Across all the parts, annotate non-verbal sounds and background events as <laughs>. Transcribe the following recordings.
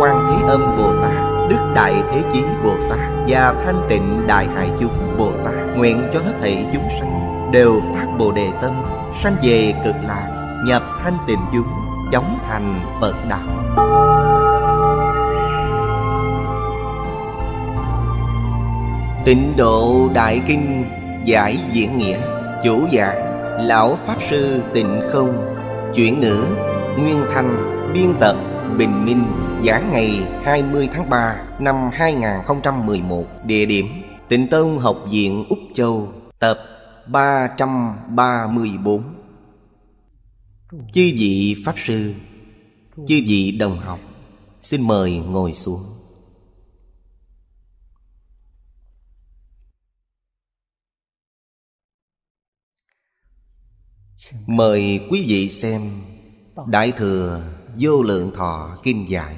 quan thế âm bồ tát đức đại thế chí bồ tát và thanh tịnh đại hải chúng bồ tát nguyện cho hết thảy chúng sanh đều phát bồ đề tâm sanh về cực lạc nhập thanh tịnh chúng chóng thành phật đạo Tịnh độ Đại Kinh Giải Diễn Nghĩa Chủ giảng Lão Pháp Sư Tịnh Không Chuyển ngữ Nguyên Thanh Biên tập Bình Minh giảng ngày 20 tháng 3 năm 2011 Địa điểm Tịnh Tông Học viện Úc Châu Tập 334 Chư vị Pháp Sư Chư vị đồng học Xin mời ngồi xuống Mời quý vị xem Đại Thừa Vô Lượng Thọ Kim Giải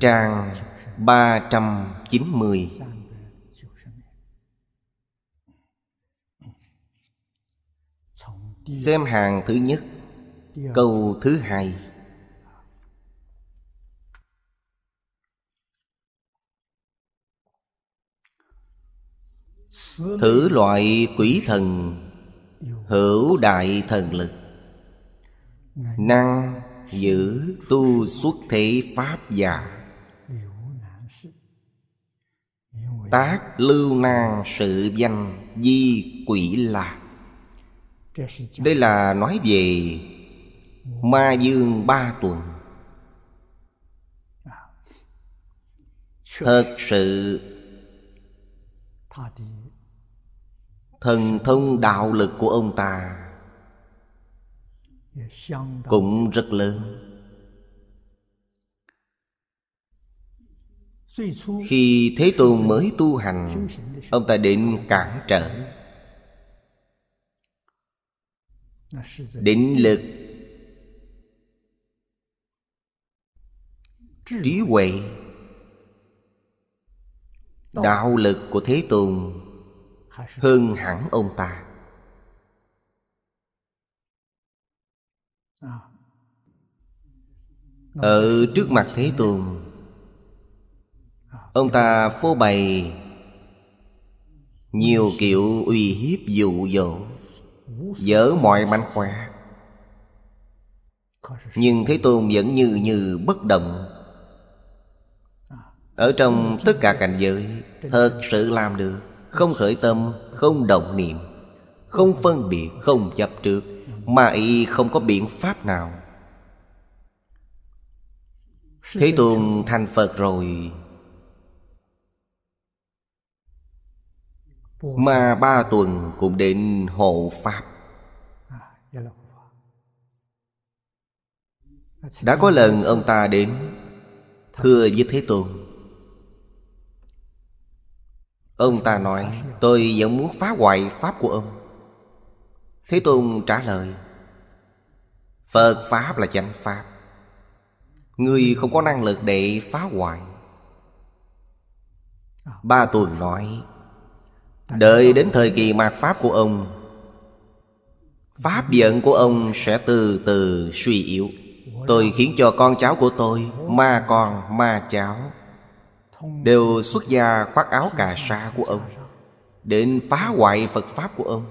Trang 390 Xem hàng thứ nhất Câu thứ hai Thử loại quỷ thần Hữu đại thần lực Năng giữ tu xuất thế pháp giả tác lưu nan sự danh di quỷ là đây là nói về ma dương ba tuần thật sự thần thông đạo lực của ông ta cũng rất lớn khi thế tôn mới tu hành ông ta định cản trở định lực trí huệ đạo lực của thế tôn hơn hẳn ông ta Ở trước mặt Thế Tôn Ông ta phô bày Nhiều kiểu uy hiếp dụ dỗ Dở mọi mánh khóa Nhưng Thế Tôn vẫn như như bất động Ở trong tất cả cảnh giới Thật sự làm được Không khởi tâm, không động niệm Không phân biệt, không chấp trước Mà y không có biện pháp nào Thế Tôn thành Phật rồi Mà ba tuần cũng đến hộ Pháp Đã có lần ông ta đến Thưa với Thế Tôn Ông ta nói Tôi vẫn muốn phá hoại Pháp của ông Thế Tôn trả lời Phật Pháp là chánh Pháp người không có năng lực để phá hoại Ba tuần nói Đợi đến thời kỳ mạt Pháp của ông Pháp giận của ông sẽ từ từ suy yếu Tôi khiến cho con cháu của tôi Ma con ma cháu Đều xuất gia khoác áo cà sa của ông Đến phá hoại Phật Pháp của ông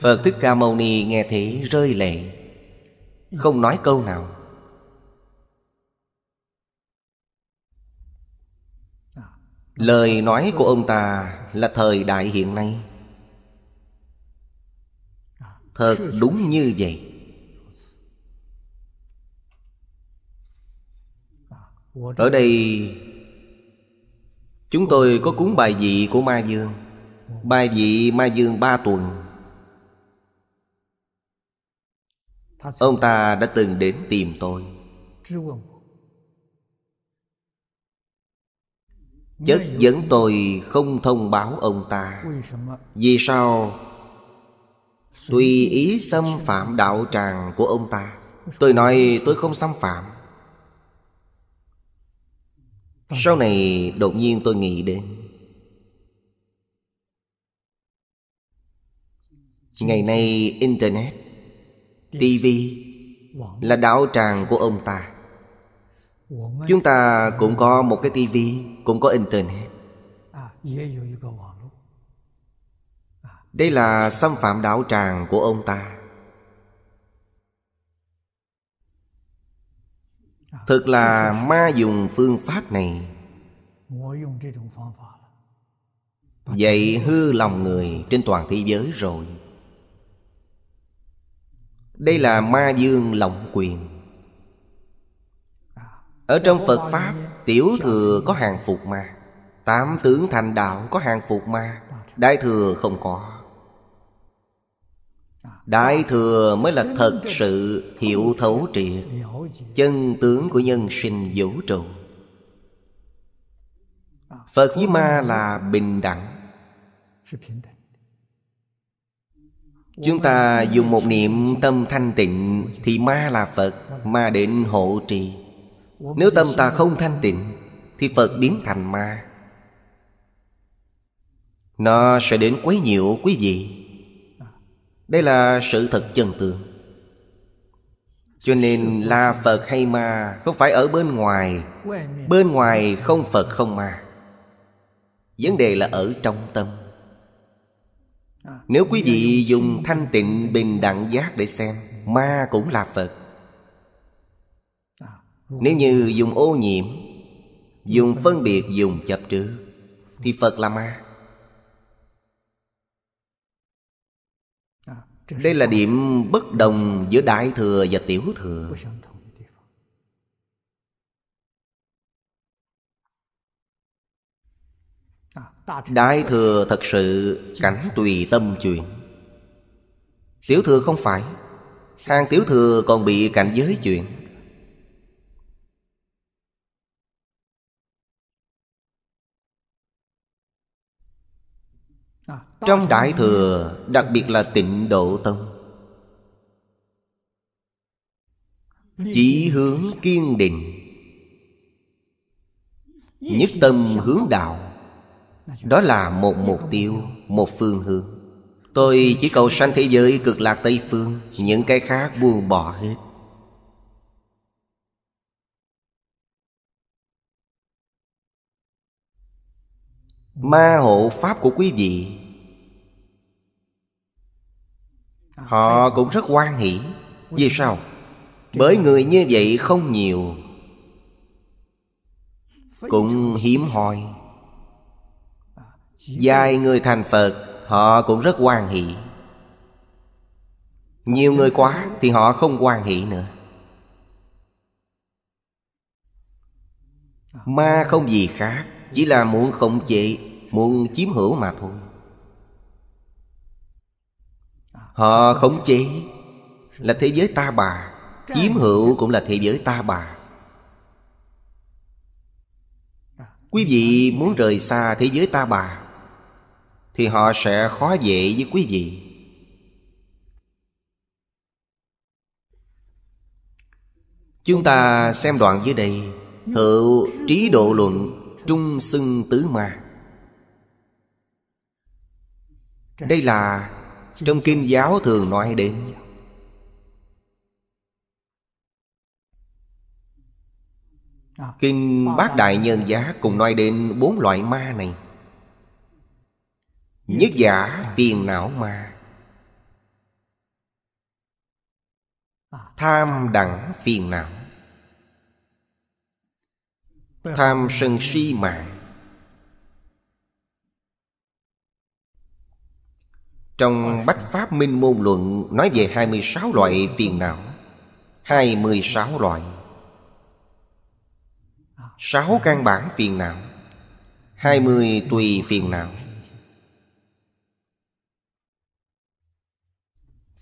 Phật Thích Ca Mâu Ni nghe thế rơi lệ Không nói câu nào lời nói của ông ta là thời đại hiện nay thật đúng như vậy ở đây chúng tôi có cúng bài vị của ma dương bài vị ma dương ba tuần ông ta đã từng đến tìm tôi Chất dẫn tôi không thông báo ông ta Vì sao Tùy ý xâm phạm đạo tràng của ông ta Tôi nói tôi không xâm phạm Sau này đột nhiên tôi nghĩ đến Ngày nay Internet TV Là đạo tràng của ông ta Chúng ta cũng có một cái tivi Cũng có internet à, à. Đây là xâm phạm đạo tràng của ông ta à. Thực là ma dùng phương pháp này Vậy hư lòng người trên toàn thế giới rồi Đây là ma dương lộng quyền ở trong Phật Pháp Tiểu thừa có hàng phục ma Tám tướng thành đạo có hàng phục ma Đại thừa không có Đại thừa mới là thật sự hiểu thấu triệt Chân tướng của nhân sinh vũ trụ Phật với ma là bình đẳng Chúng ta dùng một niệm tâm thanh tịnh Thì ma là Phật Ma đến hộ trì nếu tâm ta không thanh tịnh Thì Phật biến thành ma Nó sẽ đến quấy nhiễu quý vị Đây là sự thật chân tường Cho nên là Phật hay ma Không phải ở bên ngoài Bên ngoài không Phật không ma Vấn đề là ở trong tâm Nếu quý vị dùng thanh tịnh bình đẳng giác để xem Ma cũng là Phật nếu như dùng ô nhiễm Dùng phân biệt dùng chấp trước Thì Phật là ma Đây là điểm bất đồng giữa Đại Thừa và Tiểu Thừa Đại Thừa thật sự cảnh tùy tâm chuyện Tiểu Thừa không phải Hàng Tiểu Thừa còn bị cảnh giới chuyện Trong Đại Thừa Đặc biệt là tịnh độ tông Chỉ hướng kiên định Nhất tâm hướng đạo Đó là một mục tiêu Một phương hướng Tôi chỉ cầu sanh thế giới cực lạc Tây Phương Những cái khác buông bỏ hết Ma hộ pháp của quý vị À, họ cũng rất quan hỷ Vì sao? Bởi người như vậy không nhiều Cũng hiếm hoi dài à, người thành Phật Họ cũng rất quan hỷ Nhiều người quá Thì họ không quan hỷ nữa à, Ma không gì khác Chỉ là muốn khống chế Muốn chiếm hữu mà thôi Họ khống chế Là thế giới ta bà Chiếm hữu cũng là thế giới ta bà Quý vị muốn rời xa thế giới ta bà Thì họ sẽ khó dễ với quý vị Chúng ta xem đoạn dưới đây Hữu trí độ luận Trung xưng tứ ma Đây là trong kinh giáo thường nói đến à, kinh bát đại nhân giá cùng nói đến bốn loại ma này nhất giả phiền não ma à. tham đẳng phiền não tham sân si mạng Trong Bách Pháp Minh Môn Luận Nói về 26 loại phiền não 26 loại sáu căn bản phiền não 20 tùy phiền não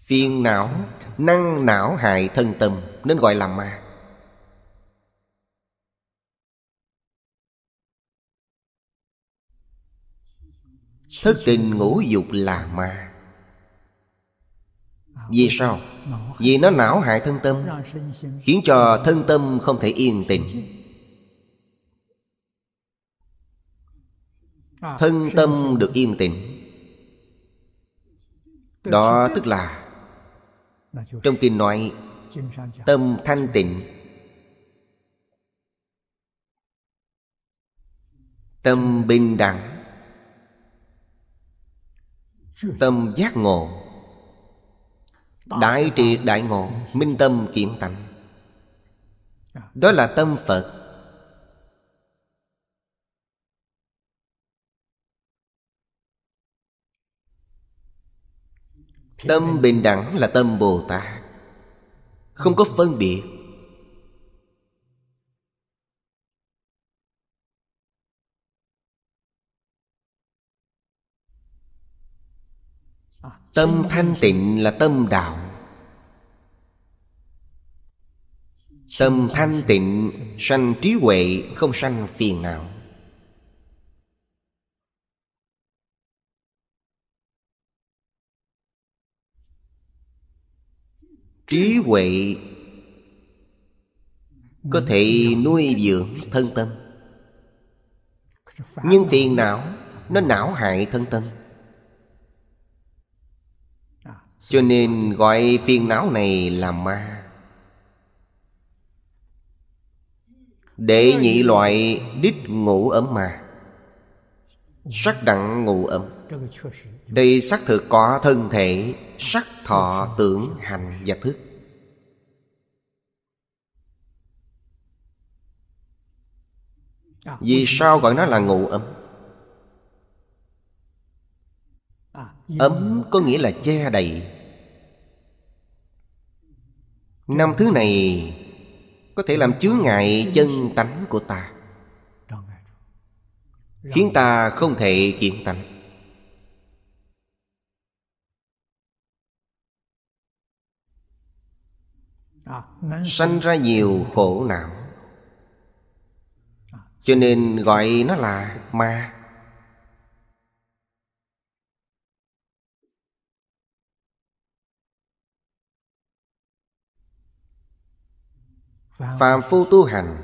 Phiền não Năng não hại thân tâm Nên gọi là ma Thất tình ngũ dục là ma Vì sao? Vì nó não hại thân tâm Khiến cho thân tâm không thể yên tĩnh Thân tâm được yên tĩnh Đó tức là Trong kinh nói Tâm thanh tịnh Tâm bình đẳng Tâm giác ngộ Đại triệt đại ngộ Minh tâm kiện tánh Đó là tâm Phật Tâm bình đẳng là tâm Bồ Tát Không có phân biệt Tâm thanh tịnh là tâm đạo Tâm thanh tịnh sanh trí huệ không sanh phiền não Trí huệ Có thể nuôi dưỡng thân tâm Nhưng phiền não Nó não hại thân tâm cho nên gọi phiền não này là ma Để nhị loại đích ngủ ấm mà Sắc đặng ngủ ấm Đây xác thực có thân thể Sắc thọ tưởng hành và thức Vì sao gọi nó là ngủ ấm ấm có nghĩa là che đậy năm thứ này có thể làm chướng ngại chân tánh của ta khiến ta không thể kiện tánh sanh ra nhiều khổ não cho nên gọi nó là ma phàm phu tu hành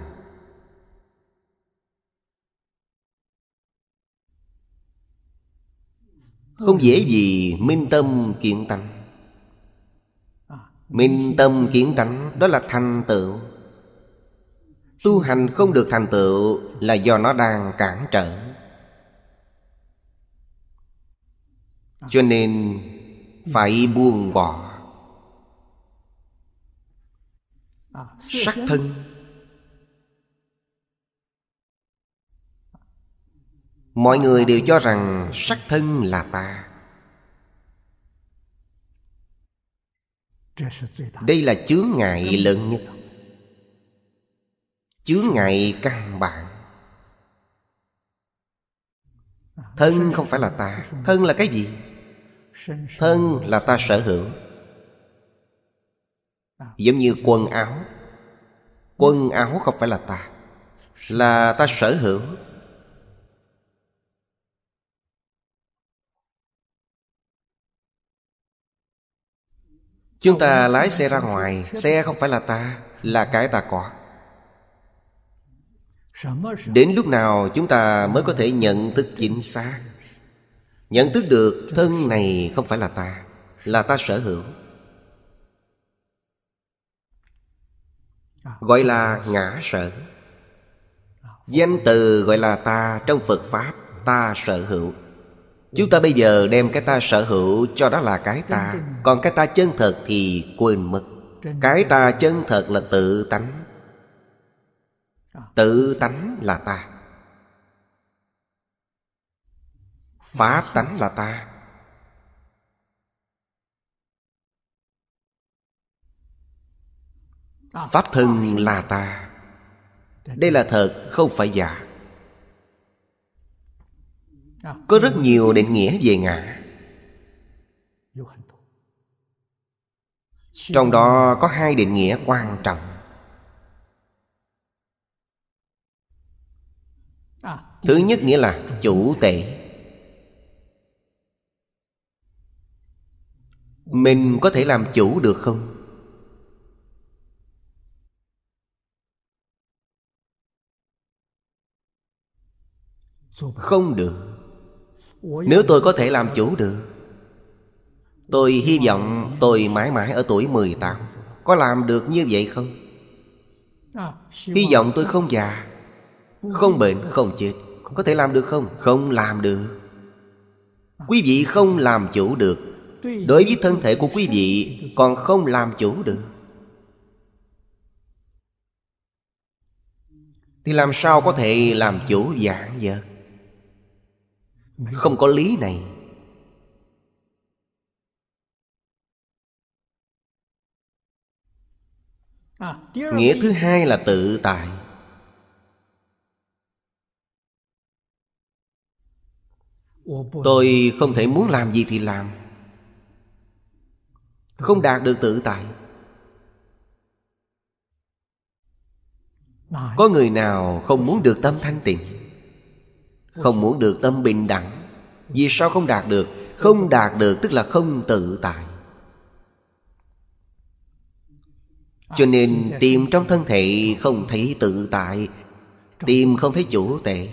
không dễ gì minh tâm kiện tánh minh tâm kiện tánh đó là thành tựu tu hành không được thành tựu là do nó đang cản trở cho nên phải buông bỏ sắc thân mọi người đều cho rằng sắc thân là ta đây là chướng ngại lớn nhất chướng ngại căn bản thân không phải là ta thân là cái gì thân là ta sở hữu Giống như quần áo Quần áo không phải là ta Là ta sở hữu Chúng ta lái xe ra ngoài Xe không phải là ta Là cái ta có Đến lúc nào chúng ta mới có thể nhận thức chính xác Nhận thức được thân này không phải là ta Là ta sở hữu À. gọi là ngã sở danh từ gọi là ta trong phật pháp ta sở hữu chúng ta bây giờ đem cái ta sở hữu cho đó là cái ta còn cái ta chân thật thì quên mất cái ta chân thật là tự tánh à. tự tánh là ta pháp tánh là ta pháp thân là ta đây là thật không phải giả có rất nhiều định nghĩa về ngã trong đó có hai định nghĩa quan trọng thứ nhất nghĩa là chủ tệ mình có thể làm chủ được không không được nếu tôi có thể làm chủ được Tôi hy vọng tôi mãi mãi ở tuổi 18 Có làm được như vậy không? Hy vọng tôi không già Không bệnh, không chết Có thể làm được không? Không làm được Quý vị không làm chủ được Đối với thân thể của quý vị Còn không làm chủ được Thì làm sao có thể làm chủ dạng vật không có lý này à, nghĩa thứ hai là tự tại tôi không thể muốn làm gì thì làm không đạt được tự tại có người nào không muốn được tâm thanh tịnh không muốn được tâm bình đẳng vì sao không đạt được không đạt được tức là không tự tại cho nên tìm trong thân thể không thấy tự tại tìm không thấy chủ tể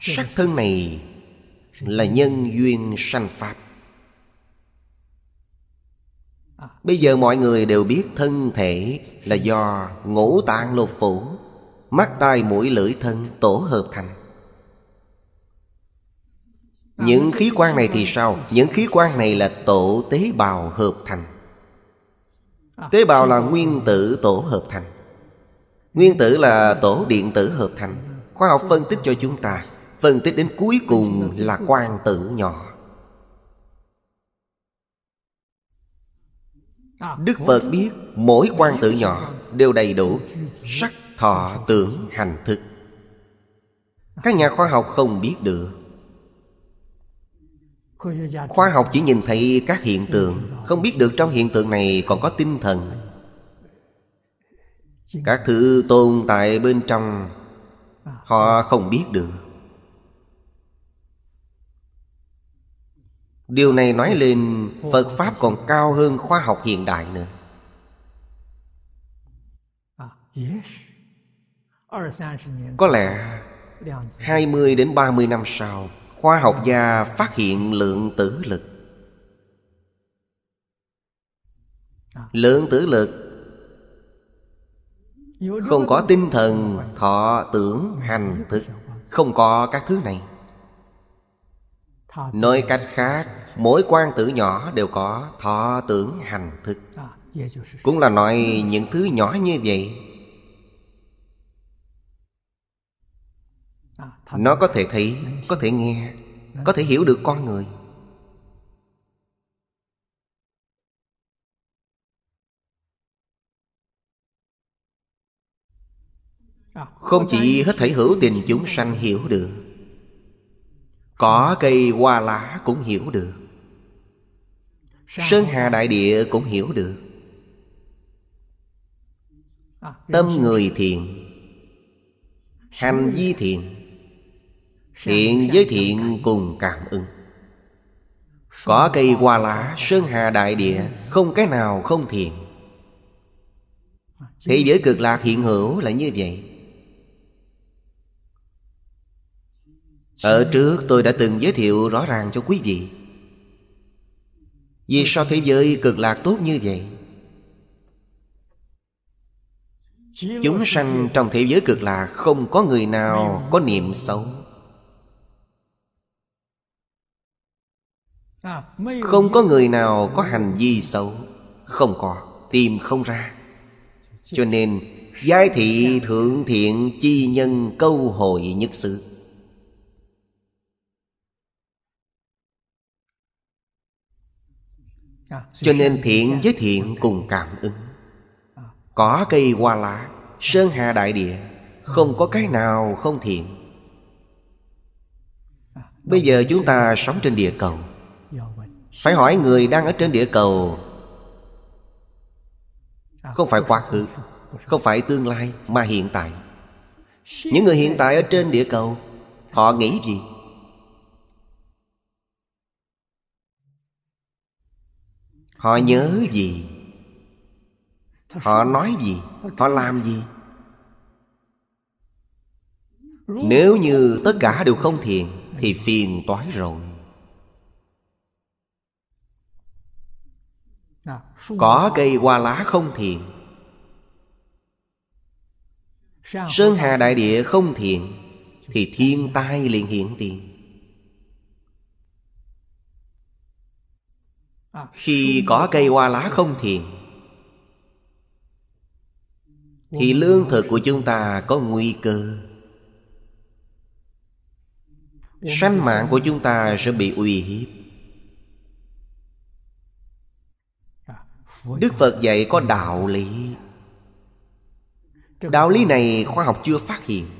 sắc thân này là nhân duyên sanh pháp bây giờ mọi người đều biết thân thể là do ngũ tạng lục phủ mắt tai mũi lưỡi thân tổ hợp thành những khí quan này thì sao những khí quan này là tổ tế bào hợp thành tế bào là nguyên tử tổ hợp thành nguyên tử là tổ điện tử hợp thành khoa học phân tích cho chúng ta phân tích đến cuối cùng là quan tử nhỏ đức phật biết mỗi quan tử nhỏ đều đầy đủ sắc thọ tưởng hành thức các nhà khoa học không biết được khoa học chỉ nhìn thấy các hiện tượng không biết được trong hiện tượng này còn có tinh thần các thứ tồn tại bên trong họ không biết được điều này nói lên phật pháp còn cao hơn khoa học hiện đại nữa có lẽ 20 đến 30 năm sau Khoa học gia phát hiện lượng tử lực à. Lượng tử lực Không có tinh thần, thọ, tưởng, hành, thực Không có các thứ này Nói cách khác Mỗi quan tử nhỏ đều có thọ, tưởng, hành, thực à, Cũng là nói những thứ nhỏ như vậy nó có thể thấy có thể nghe có thể hiểu được con người à, không chỉ hết thể hữu tình chúng sanh hiểu được cỏ cây hoa lá cũng hiểu được sơn hà đại địa cũng hiểu được à, tâm người thiện hành vi thiện Thiện với thiện cùng cảm ứng Có cây hoa lá Sơn hà đại địa Không cái nào không thiện Thế giới cực lạc hiện hữu là như vậy Ở trước tôi đã từng giới thiệu rõ ràng cho quý vị Vì sao thế giới cực lạc tốt như vậy Chúng sanh trong thế giới cực lạc Không có người nào có niệm xấu không có người nào có hành vi xấu không có tìm không ra cho nên giai thị thượng thiện chi nhân câu hội nhất sự cho nên thiện với thiện cùng cảm ứng có cây hoa lá sơn hà đại địa không có cái nào không thiện bây giờ chúng ta sống trên địa cầu phải hỏi người đang ở trên địa cầu à, không phải quá khứ không phải tương lai mà hiện tại những người hiện tại ở trên địa cầu họ nghĩ gì họ nhớ gì họ nói gì họ làm gì nếu như tất cả đều không thiện thì phiền toái rồi Có cây hoa lá không thiện Sơn hà đại địa không thiện Thì thiên tai liền hiện tiền à, Khi có cây hoa lá không thiện Thì lương thực của chúng ta có nguy cơ Sanh mạng của chúng ta sẽ bị uy hiếp đức phật dạy có đạo lý đạo lý này khoa học chưa phát hiện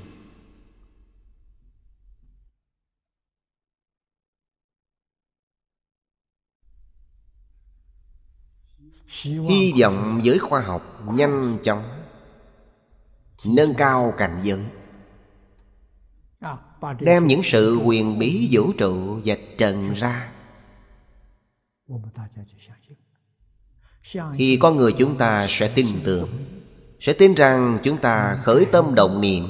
hy vọng giới khoa học nhanh chóng nâng cao cảnh giới đem những sự huyền bí vũ trụ dạch trần ra thì con người chúng ta sẽ tin tưởng sẽ tin rằng chúng ta khởi tâm động niệm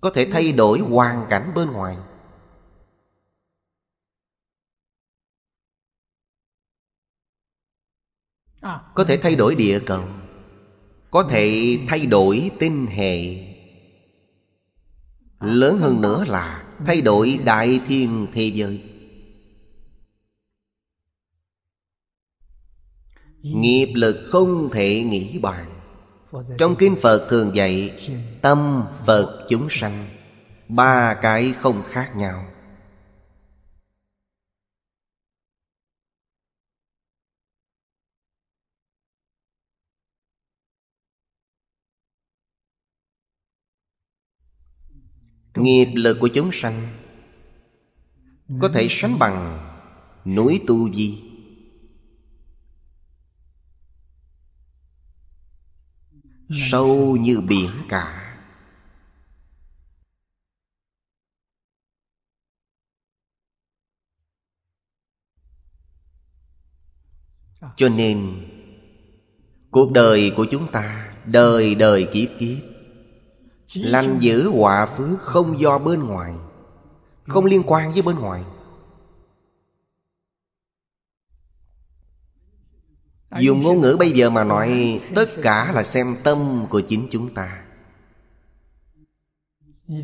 có thể thay đổi hoàn cảnh bên ngoài à, có thể thay đổi địa cầu có ừ. thể thay đổi tinh hệ à, lớn hơn nữa là thay đổi đại thiên thế giới Nghiệp lực không thể nghĩ bàn Trong kinh Phật thường dạy Tâm Phật chúng sanh Ba cái không khác nhau Nghiệp lực của chúng sanh Có thể sánh bằng núi Tu Di sâu như biển cả cho nên cuộc đời của chúng ta đời đời kiếp kiếp lành giữ họa phước không do bên ngoài không liên quan với bên ngoài Dùng ngôn ngữ bây giờ mà nói Tất cả là xem tâm của chính chúng ta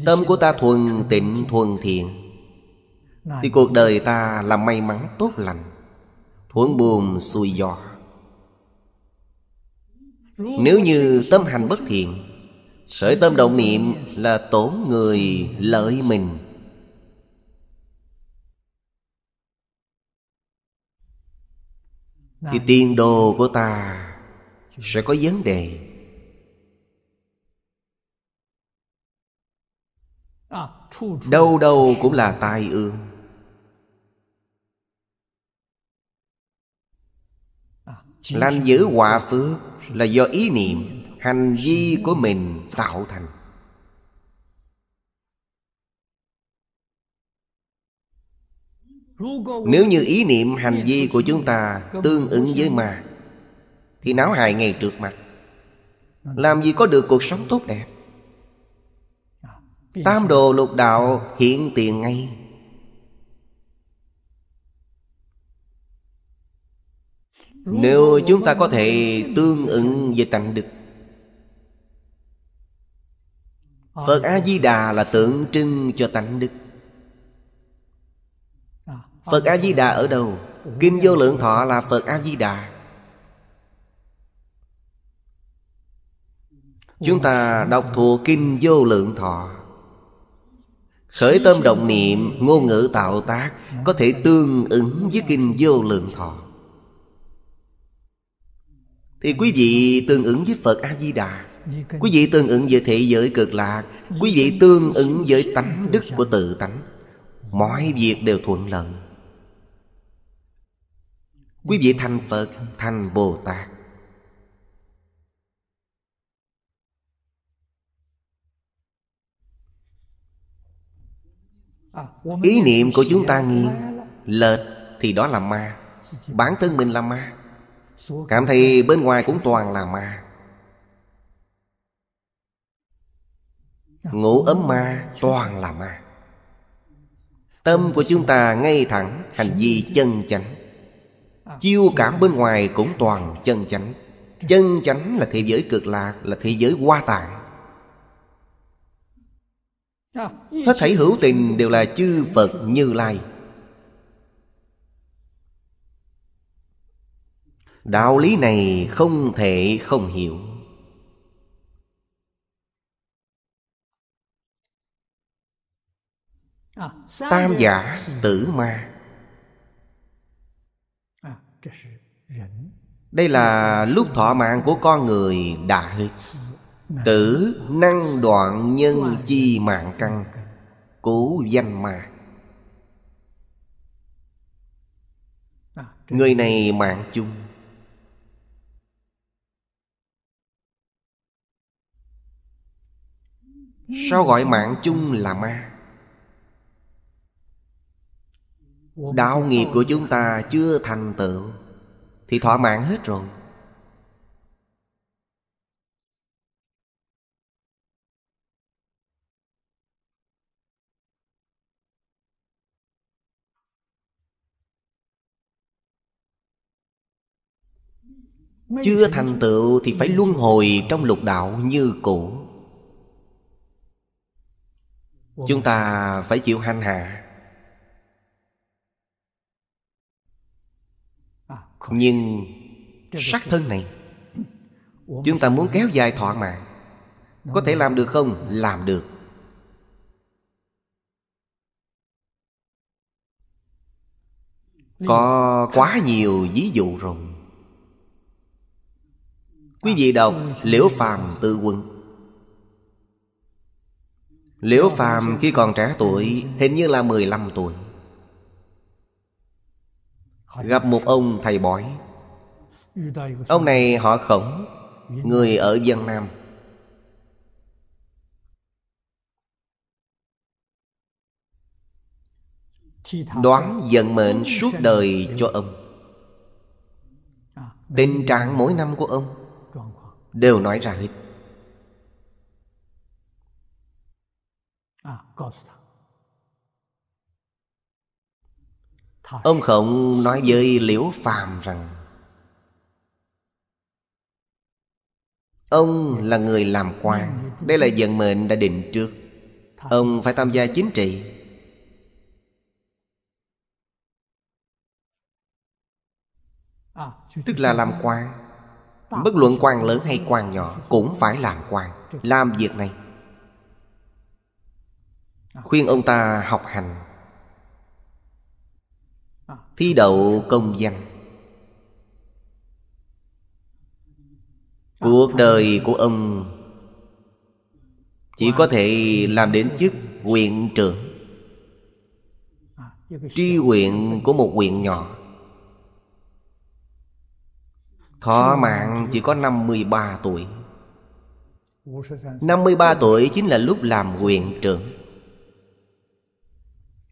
Tâm của ta thuần tịnh thuần thiện Thì cuộc đời ta là may mắn tốt lành Thuận buồm xuôi gió Nếu như tâm hành bất thiện Khởi tâm động niệm là tổn người lợi mình thì tiền đồ của ta sẽ có vấn đề à, đâu đâu cũng là tai ương à, làm giữ hòa phước là do ý niệm hành vi của mình tạo thành nếu như ý niệm hành vi của chúng ta tương ứng với mà thì não hại ngày trượt mặt làm gì có được cuộc sống tốt đẹp tam đồ lục đạo hiện tiền ngay nếu chúng ta có thể tương ứng về tánh đức phật a di đà là tượng trưng cho tánh đức Phật A-di-đà ở đâu Kinh vô lượng thọ là Phật A-di-đà Chúng ta đọc thuộc Kinh vô lượng thọ Khởi tâm động niệm Ngôn ngữ tạo tác Có thể tương ứng với Kinh vô lượng thọ Thì quý vị tương ứng với Phật A-di-đà Quý vị tương ứng với thế giới cực lạc Quý vị tương ứng với tánh đức của tự tánh Mọi việc đều thuận lợi quý vị thành phật thành bồ tát ý niệm của chúng ta nghiêng lệch thì đó là ma bản thân mình là ma cảm thấy bên ngoài cũng toàn là ma ngủ ấm ma toàn là ma tâm của chúng ta ngay thẳng hành vi chân chánh Chiêu cảm bên ngoài cũng toàn chân chánh Chân chánh là thế giới cực lạc Là thế giới hoa tạng Hết thảy hữu tình đều là chư Phật Như Lai Đạo lý này không thể không hiểu Tam giả tử ma đây là lúc thọ mạng của con người đã hết Tử năng đoạn nhân chi mạng căn Cố danh mà Người này mạng chung Sao gọi mạng chung là ma đạo nghiệp của chúng ta chưa thành tựu thì thỏa mãn hết rồi chưa thành tựu thì phải luân hồi trong lục đạo như cũ chúng ta phải chịu hành hạ nhưng sắc thân này chúng ta muốn kéo dài thọ mạng có thể làm được không làm được có quá nhiều ví dụ rồi quý vị à, đọc liễu phàm tự quân liễu phàm khi còn trẻ tuổi hình như là 15 tuổi Gặp một ông thầy bói Ông này họ khổng Người ở dân Nam Đoán vận mệnh suốt đời cho ông Tình trạng mỗi năm của ông Đều nói ra hết ông khổng nói với liễu phàm rằng ông là người làm quan đây là vận mệnh đã định trước ông phải tham gia chính trị à, tức là làm quan bất luận quan lớn hay quan nhỏ cũng phải làm quan làm việc này à. khuyên ông ta học hành Thi đậu công văn Cuộc đời của ông Chỉ có thể làm đến chức huyện trưởng Tri huyện của một huyện nhỏ Thọ mạng chỉ có 53 tuổi 53 tuổi chính là lúc làm huyện trưởng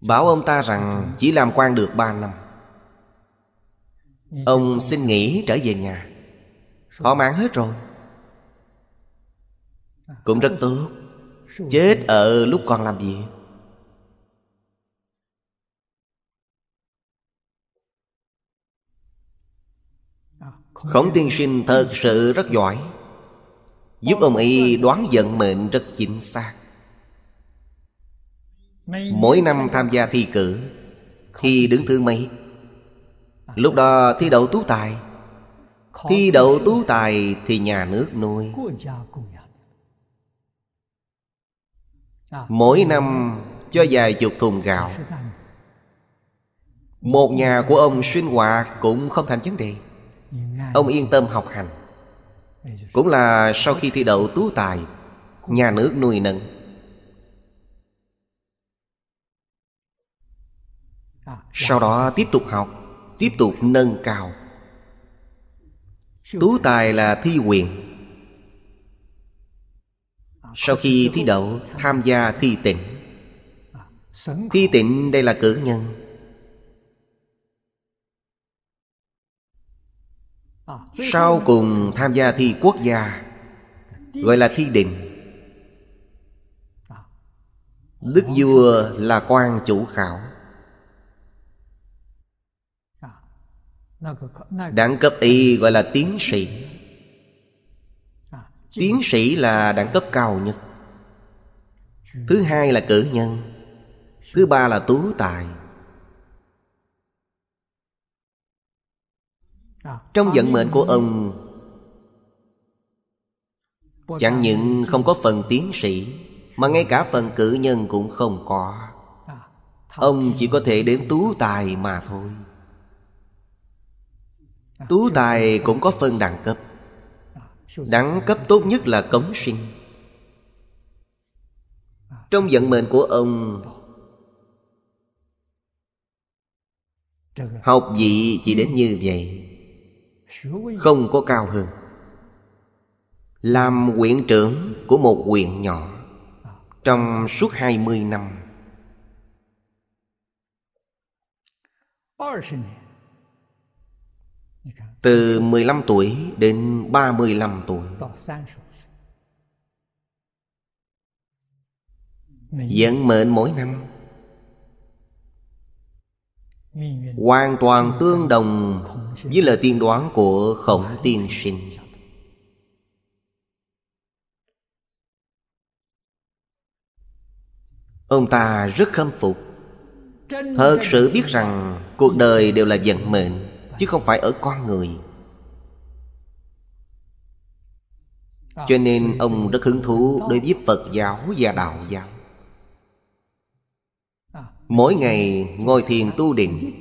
Bảo ông ta rằng chỉ làm quan được 3 năm Ông xin nghỉ trở về nhà Họ mãn hết rồi Cũng rất tốt Chết ở lúc còn làm việc Khổng tiên sinh thật sự rất giỏi Giúp ông ấy đoán vận mệnh rất chính xác Mỗi năm tham gia thi cử thi đứng thứ mấy Lúc đó thi đậu tú tài Thi đậu tú tài thì nhà nước nuôi à. Mỗi năm cho vài chục thùng gạo Một nhà của ông xuyên hoạt cũng không thành vấn đề Ông yên tâm học hành Cũng là sau khi thi đậu tú tài Nhà nước nuôi nâng à. Sau đó tiếp tục học tiếp tục nâng cao tú tài là thi quyền sau khi thi đậu tham gia thi tịnh thi tịnh đây là cử nhân sau cùng tham gia thi quốc gia gọi là thi đình đức vua là quan chủ khảo đẳng cấp y gọi là tiến sĩ tiến sĩ là đẳng cấp cao nhất thứ hai là cử nhân thứ ba là tú tài trong vận mệnh của ông chẳng những không có phần tiến sĩ mà ngay cả phần cử nhân cũng không có ông chỉ có thể đến tú tài mà thôi Tú tài cũng có phân đẳng cấp Đẳng cấp tốt nhất là cống sinh Trong vận mệnh của ông Học vị chỉ đến như vậy Không có cao hơn Làm quyện trưởng của một quyện nhỏ Trong suốt 20 năm 20 năm từ 15 tuổi đến 35 tuổi Vận mệnh mỗi năm Hoàn toàn tương đồng với lời tiên đoán của khổng tiên sinh Ông ta rất khâm phục Thật sự biết rằng cuộc đời đều là vận mệnh chứ không phải ở con người cho nên ông rất hứng thú đối với phật giáo và đạo giáo mỗi ngày ngồi thiền tu định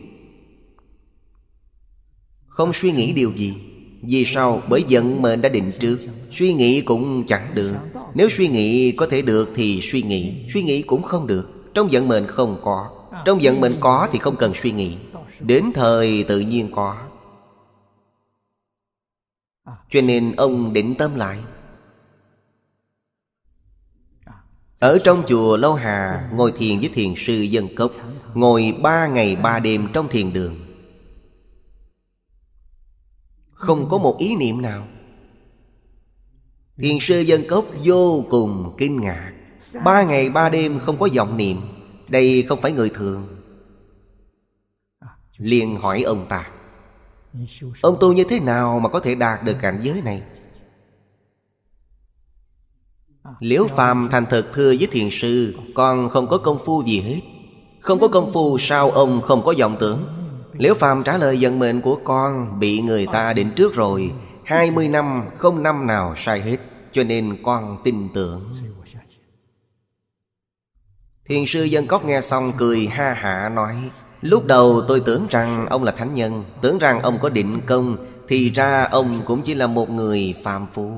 không suy nghĩ điều gì vì sao bởi giận mệnh đã định trước Suy nghĩ cũng chẳng được Nếu suy nghĩ có thể được thì suy nghĩ Suy nghĩ cũng không được Trong giận mệnh không có Trong giận mệnh có thì không cần suy nghĩ Đến thời tự nhiên có Cho nên ông định tâm lại Ở trong chùa Lâu Hà Ngồi thiền với thiền sư dân cốc Ngồi ba ngày ba đêm trong thiền đường Không có một ý niệm nào Thiền sư dân cốc vô cùng kinh ngạc Ba ngày ba đêm không có vọng niệm Đây không phải người thường liền hỏi ông ta ông tu như thế nào mà có thể đạt được cảnh giới này liễu phàm thành thật thưa với thiền sư con không có công phu gì hết không có công phu sao ông không có vọng tưởng liễu phàm trả lời vận mệnh của con bị người ta định trước rồi hai mươi năm không năm nào sai hết cho nên con tin tưởng Thiền sư dân cốc nghe xong cười ha hả nói Lúc đầu tôi tưởng rằng ông là thánh nhân Tưởng rằng ông có định công Thì ra ông cũng chỉ là một người phàm phu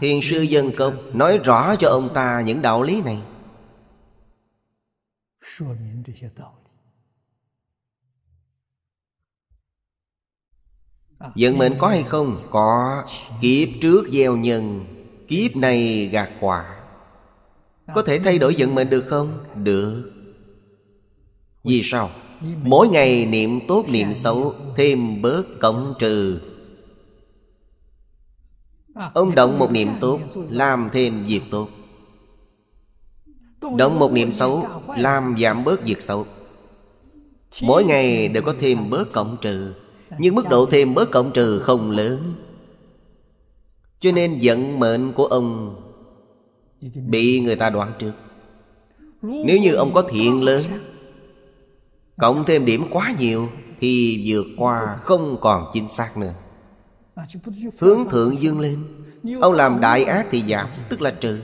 Thiền à. sư dân công nói rõ cho ông ta những đạo lý này à, Vận mệnh có hay không? Có Kiếp trước gieo nhân Kiếp này gạt quả có thể thay đổi vận mệnh được không? Được Vì sao? Mỗi ngày niệm tốt niệm xấu Thêm bớt cộng trừ Ông động một niệm tốt Làm thêm việc tốt Động một niệm xấu Làm giảm bớt việc xấu Mỗi ngày đều có thêm bớt cộng trừ Nhưng mức độ thêm bớt cộng trừ không lớn Cho nên vận mệnh của ông Bị người ta đoán trước Nếu như ông có thiện lớn Cộng thêm điểm quá nhiều Thì vượt qua không còn chính xác nữa Hướng thượng dương lên Ông làm đại ác thì giảm Tức là trừ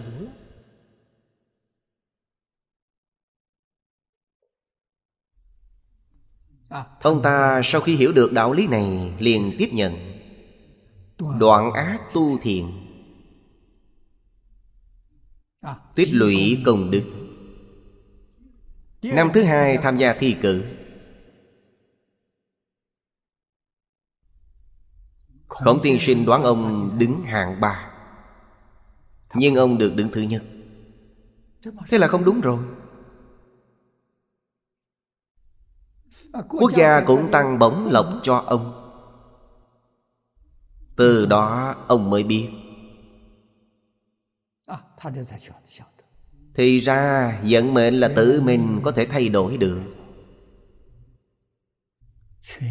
Ông ta sau khi hiểu được đạo lý này Liền tiếp nhận Đoạn ác tu thiện Tích lũy công đức Năm thứ hai tham gia thi cử Khổng tiên sinh đoán ông đứng hạng ba Nhưng ông được đứng thứ nhất Thế là không đúng rồi Quốc gia cũng tăng bổng lộc cho ông Từ đó ông mới biết thì ra vận mệnh là tự mình có thể thay đổi được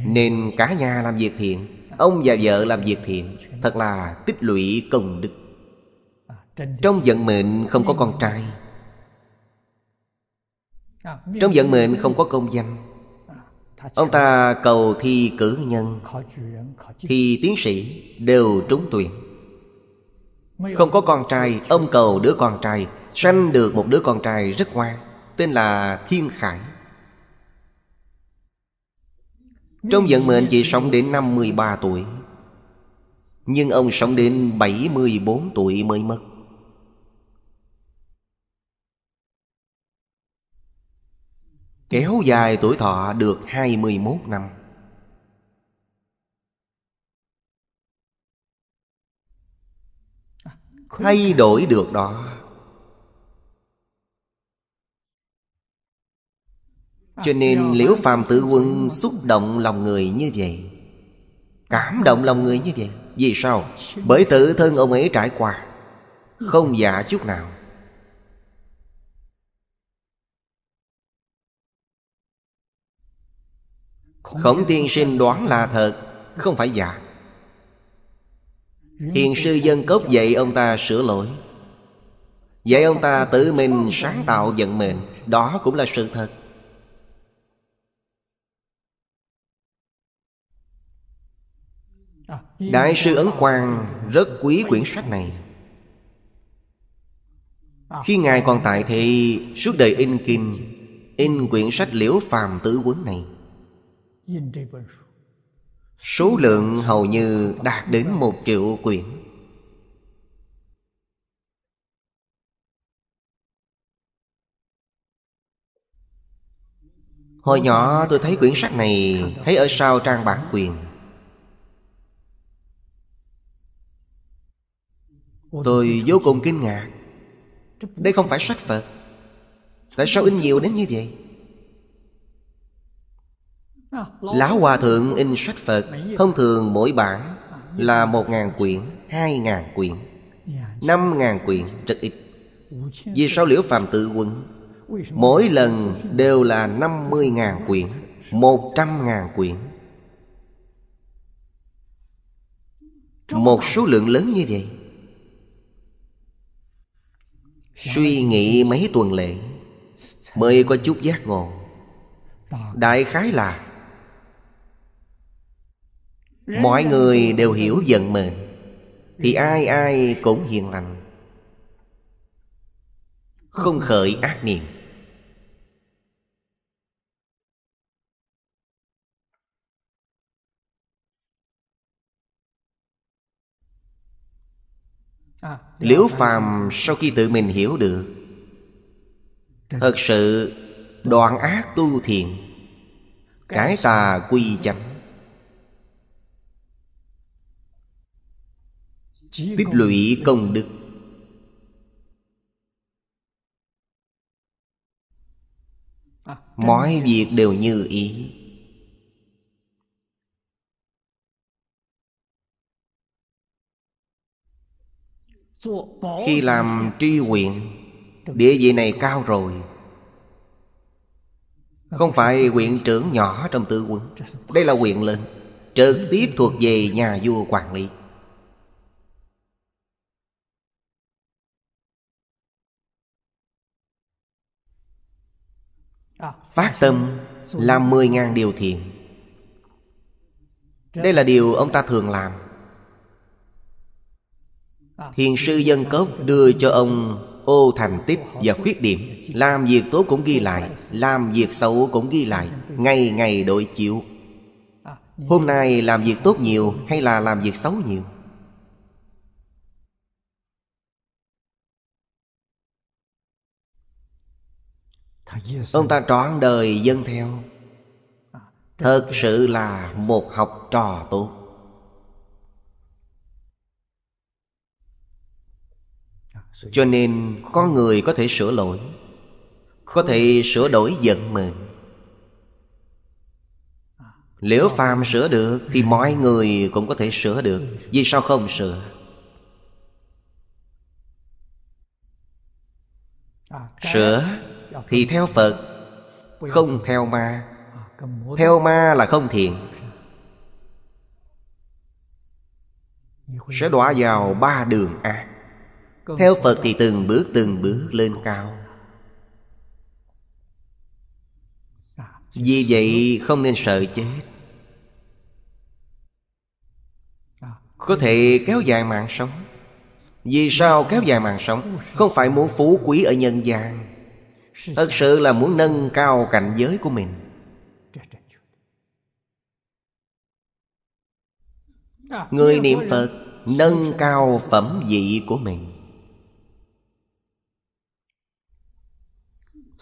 Nên cả nhà làm việc thiện Ông và vợ làm việc thiện Thật là tích lũy công đức à, Trong vận mệnh không có con trai à, Trong vận mệnh không có công danh à, Ông ta cầu thi cử nhân Thi tiến sĩ đều trúng tuyển không có con trai Ông cầu đứa con trai Sanh được một đứa con trai rất ngoan Tên là Thiên Khải Trong vận mệnh chị sống đến năm 13 tuổi Nhưng ông sống đến 74 tuổi mới mất Kéo dài tuổi thọ được 21 năm thay đổi được đó à, cho nên liễu phàm tử quân xúc động lòng người như vậy cảm động lòng người như vậy vì sao bởi tự thân ông ấy trải qua không giả chút nào khổng tiên sinh đoán là thật không phải giả Hiền sư dân cốc dạy ông ta sửa lỗi Dạy ông ta tự mình sáng tạo vận mệnh Đó cũng là sự thật Đại sư Ấn Quang rất quý quyển sách này Khi Ngài còn tại thì suốt đời in kinh In quyển sách Liễu Phàm Tử Quấn này Số lượng hầu như đạt đến một triệu quyển Hồi nhỏ tôi thấy quyển sách này Thấy ở sau trang bản quyền Tôi vô cùng kinh ngạc Đây không phải sách Phật Tại sao in nhiều đến như vậy Lão Hòa Thượng in sách Phật Thông thường mỗi bản là một ngàn quyển, hai ngàn quyển Năm ngàn quyển rất ít Vì sao liễu Phạm tự quân Mỗi lần đều là năm mươi ngàn quyển một trăm ngàn quyển Một số lượng lớn như vậy Suy nghĩ mấy tuần lễ Mới có chút giác ngộ Đại khái là mọi người đều hiểu giận mình thì ai ai cũng hiền lành không khởi ác niệm liễu phàm sau khi tự mình hiểu được thật sự đoạn ác tu thiện cái tà quy chánh tích lũy công đức mọi việc đều như ý khi làm tri huyện địa vị này cao rồi không phải huyện trưởng nhỏ trong tư quân đây là huyện lớn trực tiếp thuộc về nhà vua quản lý Phát tâm làm mười ngàn điều thiện Đây là điều ông ta thường làm Thiền sư dân cốc đưa cho ông ô thành tiếp và khuyết điểm Làm việc tốt cũng ghi lại Làm việc xấu cũng ghi lại Ngày ngày đối chiếu Hôm nay làm việc tốt nhiều hay là làm việc xấu nhiều Ông ta trọn đời dân theo à, Thật sự là một học trò tốt à, Cho nên có ừ. người có thể sửa lỗi Có thể sửa đổi giận mình à, Nếu phàm sửa được Thì <laughs> mọi người cũng có thể sửa được ừ, Vì sao không sửa Sửa thì theo phật không theo ma theo ma là không thiện sẽ đọa vào ba đường ác theo phật thì từng bước từng bước lên cao vì vậy không nên sợ chết có thể kéo dài mạng sống vì sao kéo dài mạng sống không phải muốn phú quý ở nhân gian thật sự là muốn nâng cao cảnh giới của mình người niệm phật nâng cao phẩm vị của mình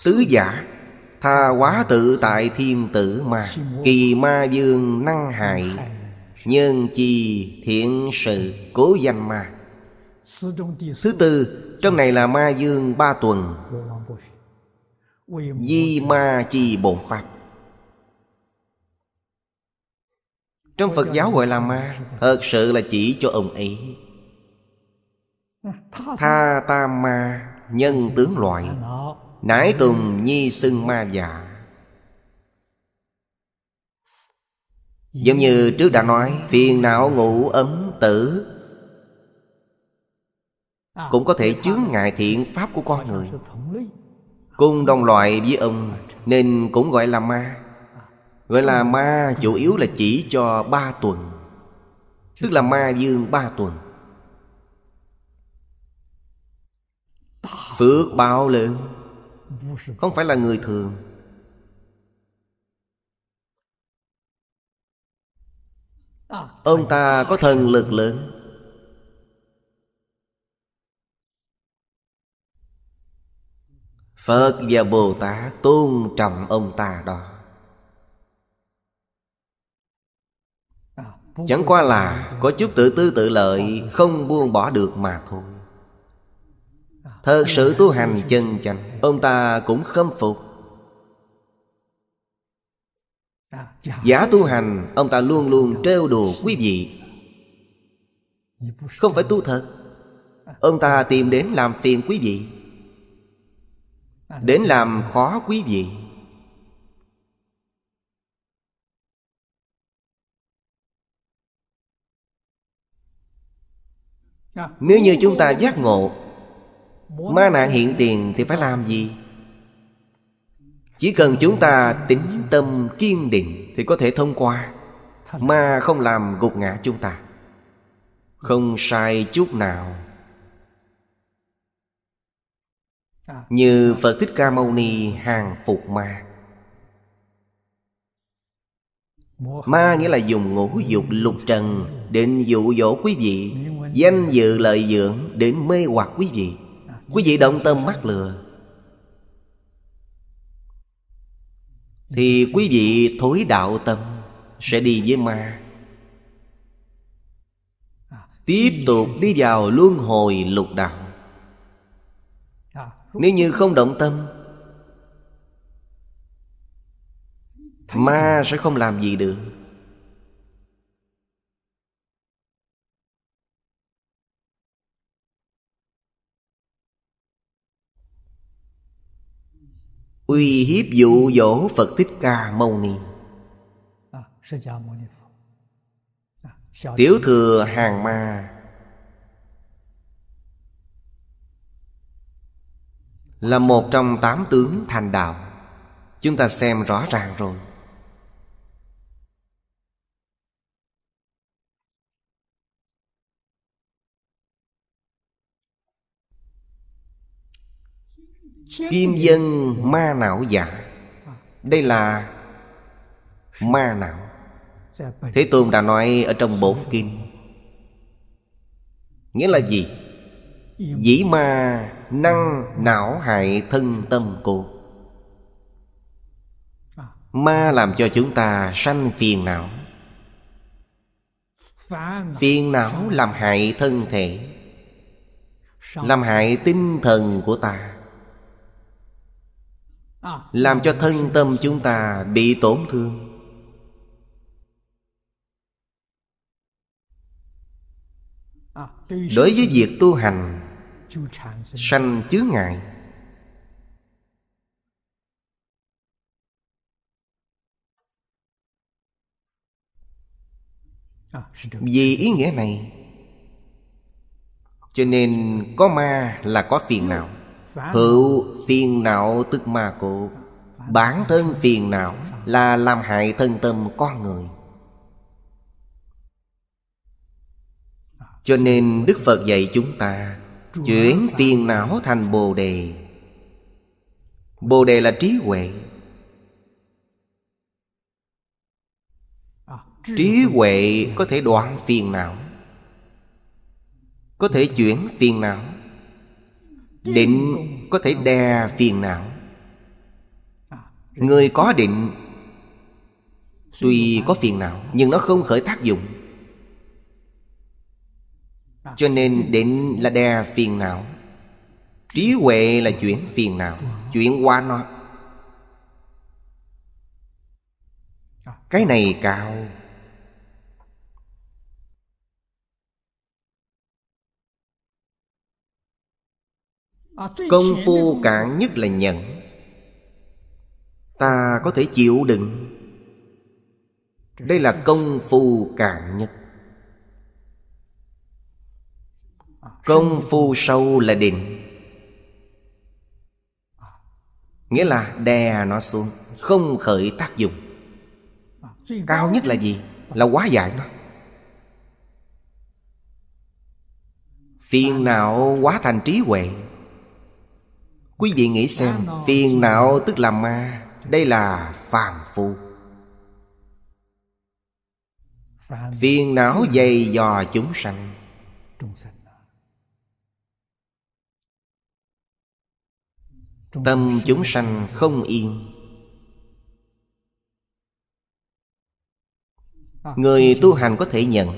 tứ giả tha quá tự tại thiên tử mà kỳ ma dương năng hại nhân chi thiện sự cố danh mà thứ tư trong này là ma dương ba tuần Di ma chi bổn pháp Trong Phật giáo gọi là ma Thật sự là chỉ cho ông ấy Tha ta ma Nhân tướng loại Nãi tùng nhi sưng ma giả Giống như trước đã nói Phiền não ngủ ấm tử à, Cũng có thể chướng ngại thiện pháp của con người Cùng đồng loại với ông Nên cũng gọi là ma Gọi là ma chủ yếu là chỉ cho ba tuần Tức là ma dương ba tuần Phước bao lớn Không phải là người thường Ông ta có thần lực lớn Phật và Bồ Tát tôn trọng ông ta đó Chẳng qua là có chút tự tư tự lợi Không buông bỏ được mà thôi Thật sự tu hành chân chánh Ông ta cũng khâm phục Giả tu hành Ông ta luôn luôn trêu đùa quý vị Không phải tu thật Ông ta tìm đến làm phiền quý vị đến làm khó quý vị nếu như chúng ta giác ngộ ma nạn hiện tiền thì phải làm gì chỉ cần chúng ta tính tâm kiên định thì có thể thông qua mà không làm gục ngã chúng ta không sai chút nào À. Như Phật Thích Ca Mâu Ni hàng phục ma Ma nghĩa là dùng ngũ dục lục trần Định dụ dỗ quý vị Danh dự lợi dưỡng Đến mê hoặc quý vị à, Quý vị động tâm mắc lừa Thì quý vị thối đạo tâm Sẽ đi với ma à, Tiếp tục đi vào luân hồi lục đạo nếu như không động tâm Ma sẽ không làm gì được uy hiếp dụ dỗ Phật Thích Ca Mâu Ni. À, à, Tiểu thừa hàng ma Là một trong tám tướng thành đạo Chúng ta xem rõ ràng rồi Kim dân ma não giả Đây là ma não Thế Tôn đã nói ở trong bổn kim Nghĩa là gì? Dĩ ma năng não hại thân tâm cô Ma làm cho chúng ta sanh phiền não Phiền não làm hại thân thể Làm hại tinh thần của ta Làm cho thân tâm chúng ta bị tổn thương Đối với việc tu hành sanh chướng ngại à, vì ý nghĩa này cho nên có ma là có phiền não hữu phiền não tức ma cụ bản thân phiền não là làm hại thân tâm con người à. cho nên đức phật dạy chúng ta Chuyển phiền não thành Bồ Đề Bồ Đề là trí huệ Trí huệ có thể đoạn phiền não Có thể chuyển phiền não Định có thể đè phiền não Người có định Tuy có phiền não Nhưng nó không khởi tác dụng cho nên định là đè phiền não trí huệ là chuyển phiền não chuyển qua nó cái này cao công phu cạn nhất là nhận ta có thể chịu đựng đây là công phu cạn nhất Công phu sâu là định Nghĩa là đè nó xuống Không khởi tác dụng Cao nhất là gì? Là quá giải nó Phiền não quá thành trí huệ Quý vị nghĩ xem Phiền não tức là ma Đây là phàm phu Phiền não dày dò chúng sanh Tâm chúng sanh không yên à, Người tu hành có thể nhận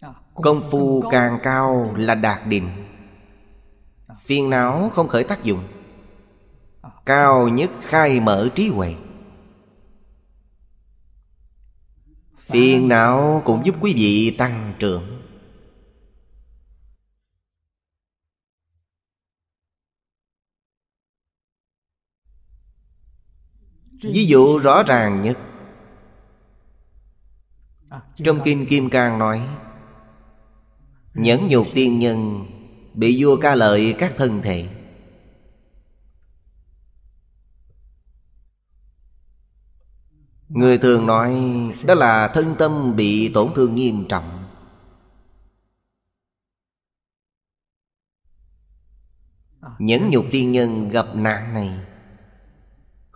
à, Công phu càng cao là đạt định à. Phiền não không khởi tác dụng Cao nhất khai mở trí huệ Phiền não cũng giúp quý vị tăng trưởng ví dụ rõ ràng nhất à, trong kinh kim cang nói nhẫn nhục tiên nhân bị vua ca lợi các thân thể người thường nói đó là thân tâm bị tổn thương nghiêm trọng à. nhẫn nhục tiên nhân gặp nạn này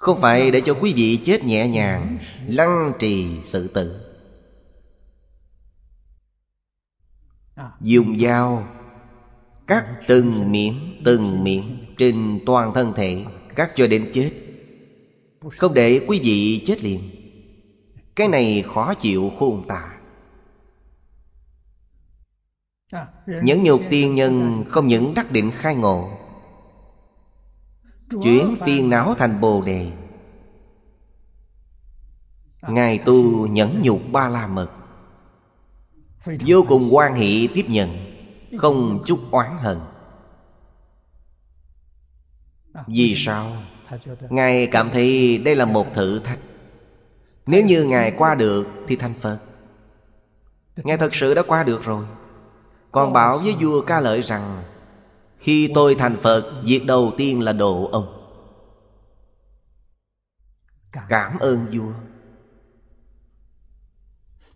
không phải để cho quý vị chết nhẹ nhàng Lăng trì sự tử Dùng dao Cắt từng miếng từng miếng Trên toàn thân thể Cắt cho đến chết Không để quý vị chết liền Cái này khó chịu khôn tả Nhẫn nhục tiên nhân không những đắc định khai ngộ Chuyển phiền não thành bồ đề Ngài tu nhẫn nhục ba la mật Vô cùng quan hệ tiếp nhận Không chút oán hận Vì sao? Ngài cảm thấy đây là một thử thách Nếu như Ngài qua được thì thành Phật Ngài thật sự đã qua được rồi Còn bảo với vua ca lợi rằng khi tôi thành Phật Việc đầu tiên là độ ông Cảm ơn vua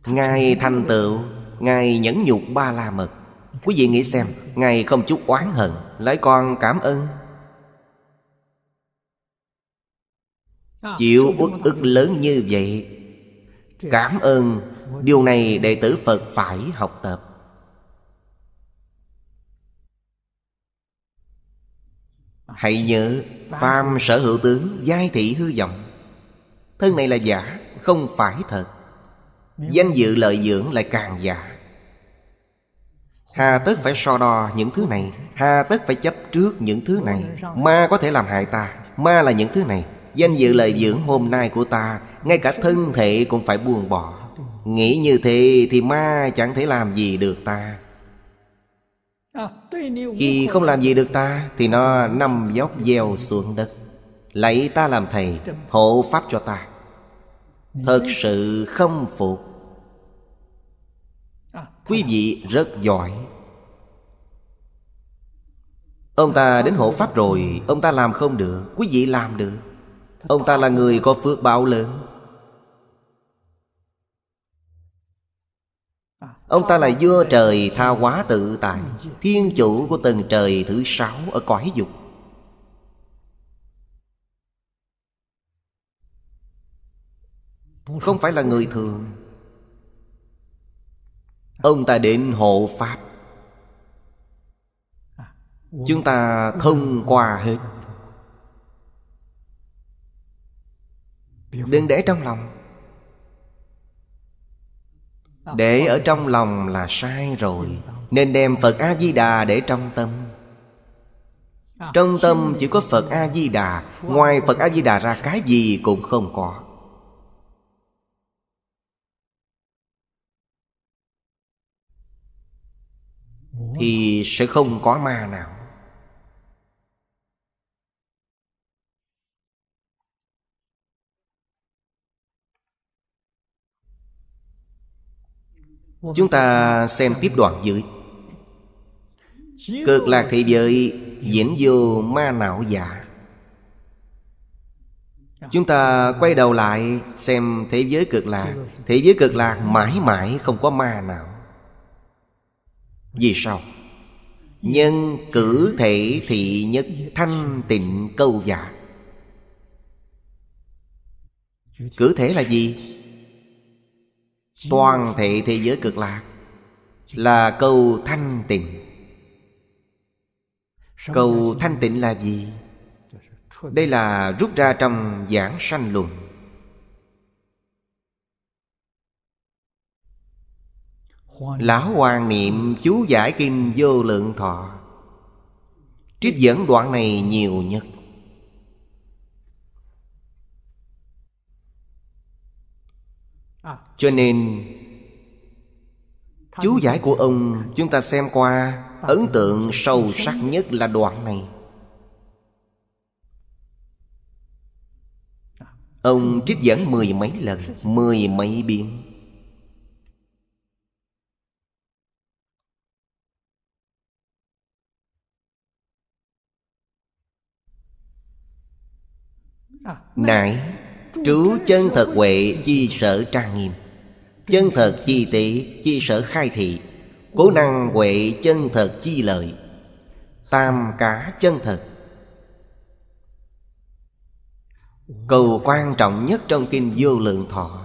Ngài thành tựu Ngài nhẫn nhục ba la mật Quý vị nghĩ xem Ngài không chút oán hận lấy con cảm ơn Chịu uất ức lớn như vậy Cảm ơn Điều này đệ tử Phật phải học tập Hãy nhớ Phàm sở hữu tướng giai thị hư vọng Thân này là giả Không phải thật Danh dự lợi dưỡng lại càng giả Hà tất phải so đo những thứ này Hà tất phải chấp trước những thứ này Ma có thể làm hại ta Ma là những thứ này Danh dự lợi dưỡng hôm nay của ta Ngay cả thân thể cũng phải buông bỏ Nghĩ như thế thì ma chẳng thể làm gì được ta khi không làm gì được ta Thì nó nằm dốc gieo xuống đất Lấy ta làm thầy Hộ pháp cho ta Thật sự không phục Quý vị rất giỏi Ông ta đến hộ pháp rồi Ông ta làm không được Quý vị làm được Ông ta là người có phước báo lớn Ông ta là vua trời tha hóa tự tại Thiên chủ của tầng trời thứ sáu ở cõi dục Không phải là người thường Ông ta đến hộ Pháp Chúng ta thông qua hết Đừng để trong lòng Ờ, để ở trong lòng là sai rồi nên đem phật a di đà để trong tâm ờ. trong tâm chỉ có phật a di đà ngoài phật a di đà ra cái gì cũng không có thì sẽ không có ma nào Chúng ta xem tiếp đoạn dưới Cực lạc thị giới diễn vô ma não giả Chúng ta quay đầu lại xem thế giới cực lạc Thế giới cực lạc mãi mãi không có ma não Vì sao? Nhân cử thể thị nhất thanh tịnh câu giả Cử thể là gì? Toàn thể thế giới cực lạc Là câu thanh tịnh Câu thanh tịnh là gì? Đây là rút ra trong giảng sanh luận Lão Hoàng niệm chú giải kim vô lượng thọ Trích dẫn đoạn này nhiều nhất Cho nên Chú giải của ông chúng ta xem qua Ấn tượng sâu sắc nhất là đoạn này à. Ông trích dẫn mười mấy lần Mười mấy biến à. Nãy Trú chân thật huệ chi sở trang nghiêm Chân thật chi tỷ chi sở khai thị Cố năng huệ chân thật chi lợi Tam cá chân thật cầu quan trọng nhất trong kinh vô lượng thọ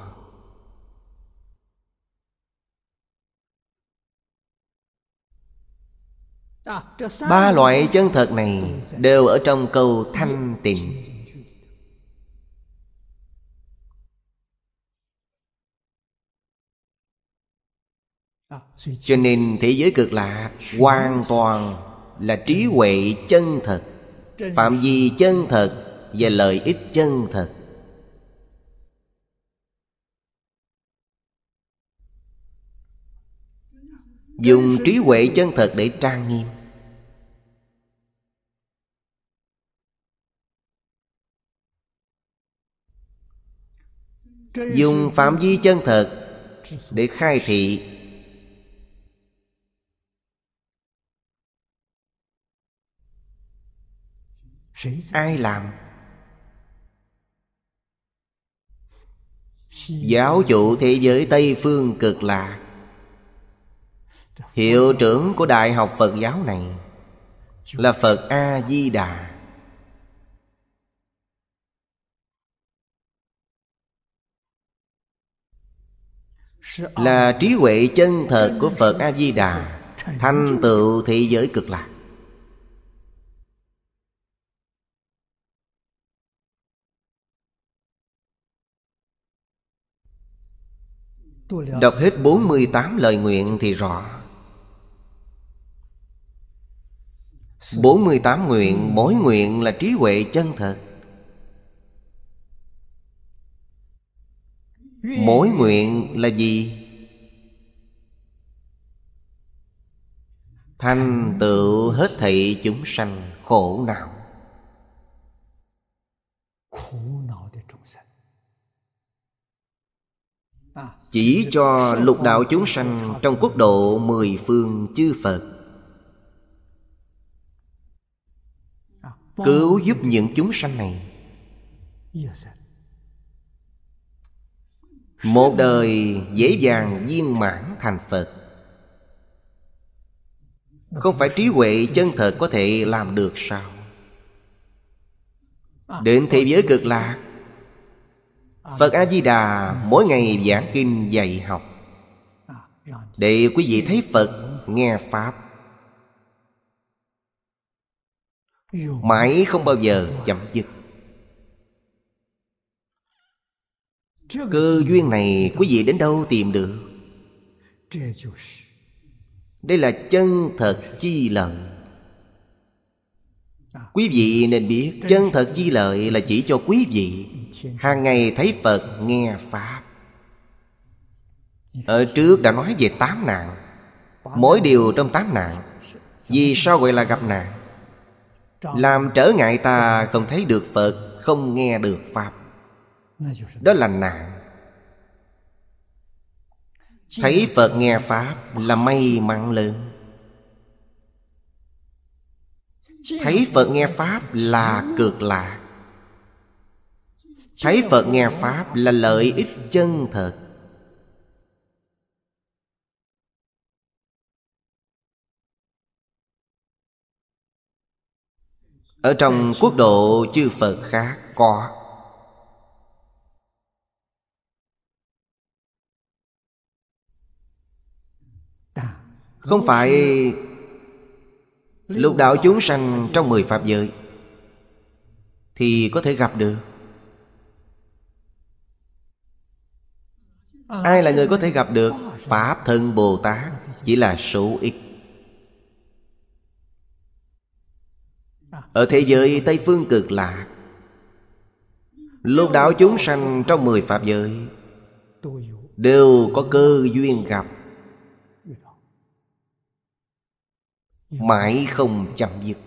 Ba loại chân thật này đều ở trong câu thanh tịnh cho nên thế giới cực lạ hoàn toàn là trí huệ chân thật phạm vi chân thật và lợi ích chân thật dùng trí huệ chân thật để trang nghiêm dùng phạm vi chân thật để khai thị ai làm giáo chủ thế giới tây phương cực lạc hiệu trưởng của đại học phật giáo này là phật a di đà là trí huệ chân thật của phật a di đà thành tựu thế giới cực lạc Đọc hết 48 lời nguyện thì rõ 48 nguyện Mỗi nguyện là trí huệ chân thật Mỗi nguyện là gì? Thanh tựu hết thảy chúng sanh khổ nào Chỉ cho lục đạo chúng sanh trong quốc độ mười phương chư Phật Cứu giúp những chúng sanh này Một đời dễ dàng viên mãn thành Phật Không phải trí huệ chân thật có thể làm được sao Đến thế giới cực lạc Phật A-di-đà mỗi ngày giảng kinh dạy học Để quý vị thấy Phật nghe Pháp Mãi không bao giờ chậm dứt Cơ duyên này quý vị đến đâu tìm được Đây là chân thật chi lợi Quý vị nên biết chân thật chi lợi là chỉ cho quý vị hàng ngày thấy phật nghe pháp ở trước đã nói về tám nạn mỗi điều trong tám nạn vì sao gọi là gặp nạn làm trở ngại ta không thấy được phật không nghe được pháp đó là nạn thấy phật nghe pháp là may mắn lớn thấy phật nghe pháp là cực lạc Thấy Phật nghe Pháp là lợi ích chân thật Ở trong quốc độ chư Phật khác có Không phải Lục đạo chúng sanh trong mười Pháp giới Thì có thể gặp được ai là người có thể gặp được pháp thân bồ tát chỉ là số ít ở thế giới tây phương cực lạc lúc đảo chúng sanh trong mười pháp giới đều có cơ duyên gặp mãi không chậm dứt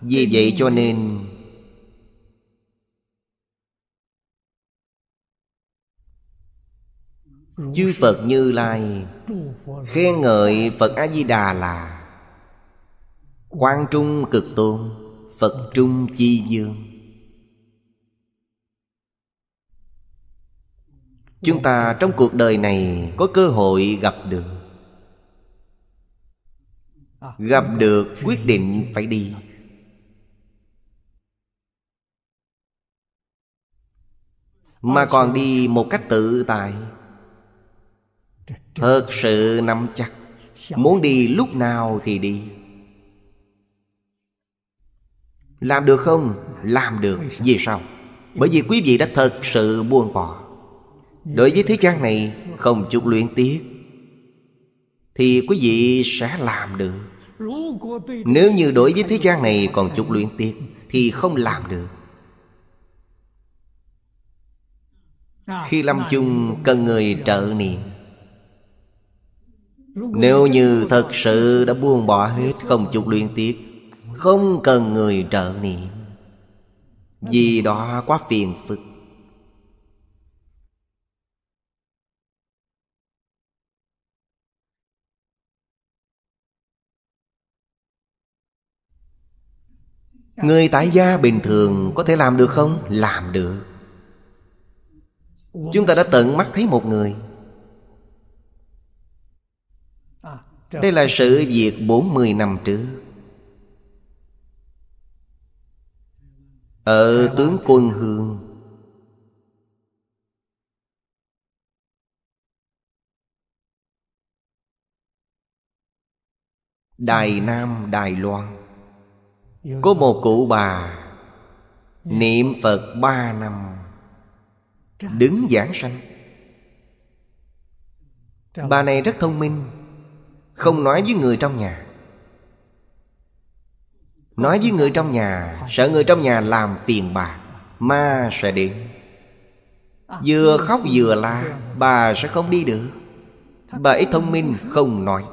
Vì vậy cho nên Chư Phật Như Lai Khen ngợi Phật A-di-đà là Quan Trung Cực Tôn Phật Trung Chi Dương Chúng ta trong cuộc đời này có cơ hội gặp được Gặp được quyết định phải đi mà còn đi một cách tự tại thật sự nắm chắc muốn đi lúc nào thì đi làm được không làm được vì sao bởi vì quý vị đã thật sự buông bỏ đối với thế gian này không chút luyện tiếc thì quý vị sẽ làm được nếu như đối với thế gian này còn chút luyện tiếc thì không làm được Khi lâm chung cần người trợ niệm Nếu như thật sự đã buông bỏ hết Không chút liên tiếp, Không cần người trợ niệm Vì đó quá phiền phức Người tại gia bình thường có thể làm được không? Làm được chúng ta đã tận mắt thấy một người à, đây là sự việc 40 năm trước Ở tướng quân hương Đài ừ. Nam, Đài Loan Có một cụ bà dạ. Niệm Phật ba năm đứng giảng sanh bà này rất thông minh không nói với người trong nhà nói với người trong nhà sợ người trong nhà làm phiền bà ma sẽ đến vừa khóc vừa la bà sẽ không đi được bà ấy thông minh không nói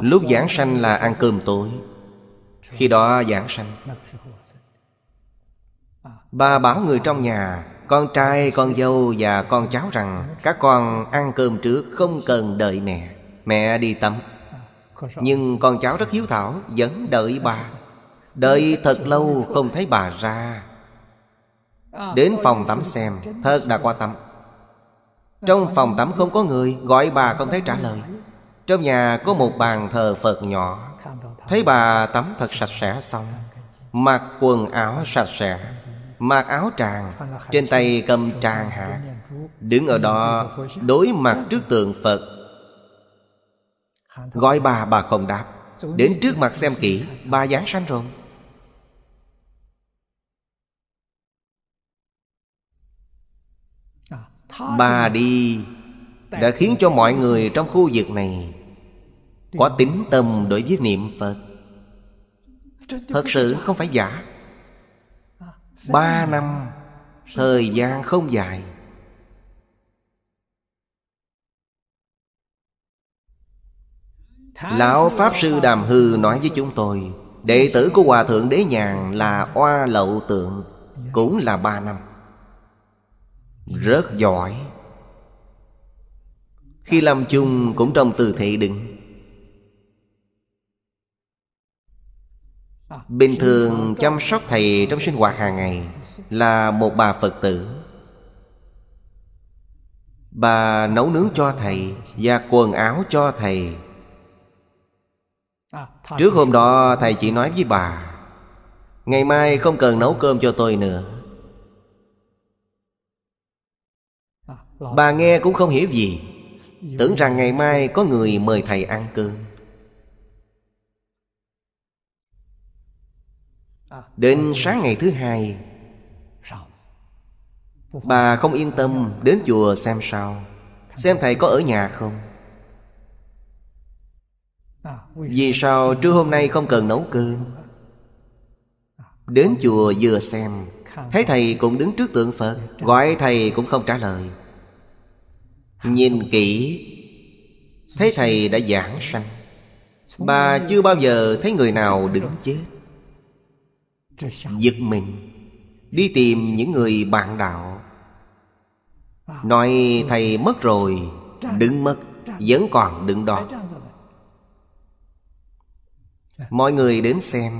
lúc giảng sanh là ăn cơm tối khi đó giảng sanh Bà bảo người trong nhà Con trai, con dâu và con cháu rằng Các con ăn cơm trước không cần đợi mẹ Mẹ đi tắm Nhưng con cháu rất hiếu thảo Vẫn đợi bà Đợi thật lâu không thấy bà ra Đến phòng tắm xem Thật đã qua tắm Trong phòng tắm không có người Gọi bà không thấy trả lời Trong nhà có một bàn thờ Phật nhỏ Thấy bà tắm thật sạch sẽ xong Mặc quần áo sạch sẽ Mặc áo tràng Trên tay cầm tràng hạt Đứng ở đó đối mặt trước tượng Phật Gọi bà bà không đáp Đến trước mặt xem kỹ Bà dáng sanh rồi Bà đi Đã khiến cho mọi người trong khu vực này Có tính tâm đối với niệm Phật Thật sự không phải giả ba năm thời gian không dài lão pháp sư đàm hư nói với chúng tôi đệ tử của hòa thượng đế nhàn là oa lậu tượng cũng là ba năm rất giỏi khi làm chung cũng trong từ thị đứng Bình thường chăm sóc thầy trong sinh hoạt hàng ngày Là một bà Phật tử Bà nấu nướng cho thầy Và quần áo cho thầy Trước hôm đó thầy chỉ nói với bà Ngày mai không cần nấu cơm cho tôi nữa Bà nghe cũng không hiểu gì Tưởng rằng ngày mai có người mời thầy ăn cơm Đến sáng ngày thứ hai Bà không yên tâm đến chùa xem sao Xem thầy có ở nhà không Vì sao trưa hôm nay không cần nấu cơm Đến chùa vừa xem Thấy thầy cũng đứng trước tượng Phật Gọi thầy cũng không trả lời Nhìn kỹ Thấy thầy đã giảng sanh Bà chưa bao giờ thấy người nào đứng chết giật mình đi tìm những người bạn đạo nói thầy mất rồi đứng mất vẫn còn đứng đó mọi người đến xem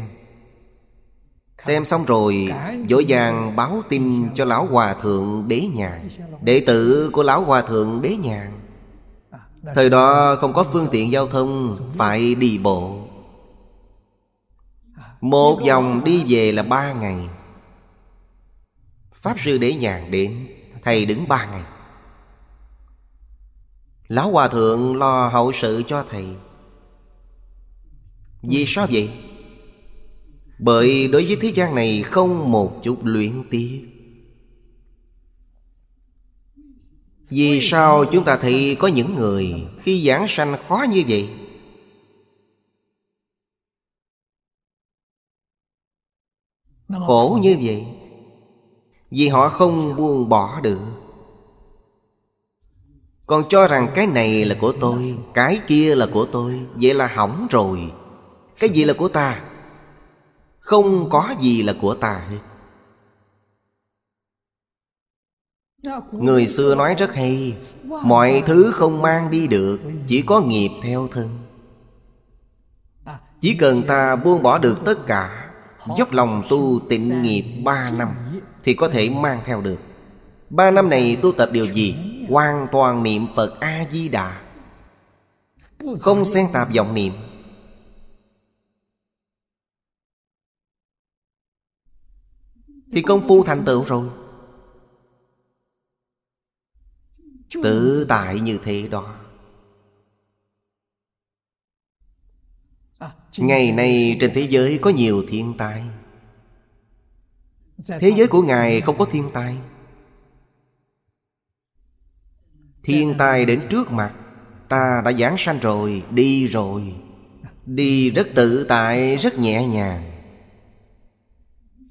xem xong rồi dỗ dàng báo tin cho lão hòa thượng đế nhàn đệ tử của lão hòa thượng đế nhàn à, thời đó không có phương tiện giao thông phải đi bộ một vòng đi về là ba ngày Pháp sư để nhàn đến Thầy đứng ba ngày Lão Hòa Thượng lo hậu sự cho thầy Vì sao vậy? Bởi đối với thế gian này không một chút luyện tiếc Vì sao chúng ta thấy có những người Khi giảng sanh khó như vậy khổ như vậy vì họ không buông bỏ được còn cho rằng cái này là của tôi cái kia là của tôi vậy là hỏng rồi cái gì là của ta không có gì là của ta hết Người xưa nói rất hay Mọi thứ không mang đi được Chỉ có nghiệp theo thân à, Chỉ cần ta buông bỏ được tất cả Dốc lòng tu tịnh nghiệp 3 năm Thì có thể mang theo được Ba năm này tu tập điều gì? Hoàn toàn niệm Phật A-di-đà Không xen tạp vọng niệm Thì công phu thành tựu rồi Tự tại như thế đó ngày nay trên thế giới có nhiều thiên tai thế giới của ngài không có thiên tai thiên tai đến trước mặt ta đã giảng sanh rồi đi rồi đi rất tự tại rất nhẹ nhàng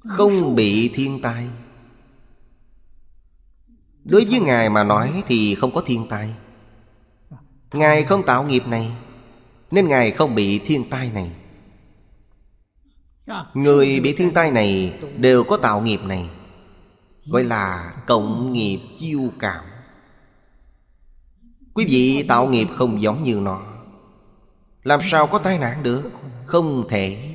không bị thiên tai đối với ngài mà nói thì không có thiên tai ngài không tạo nghiệp này nên Ngài không bị thiên tai này Người bị thiên tai này đều có tạo nghiệp này Gọi là cộng nghiệp chiêu cảm Quý vị tạo nghiệp không giống như nó Làm sao có tai nạn được Không thể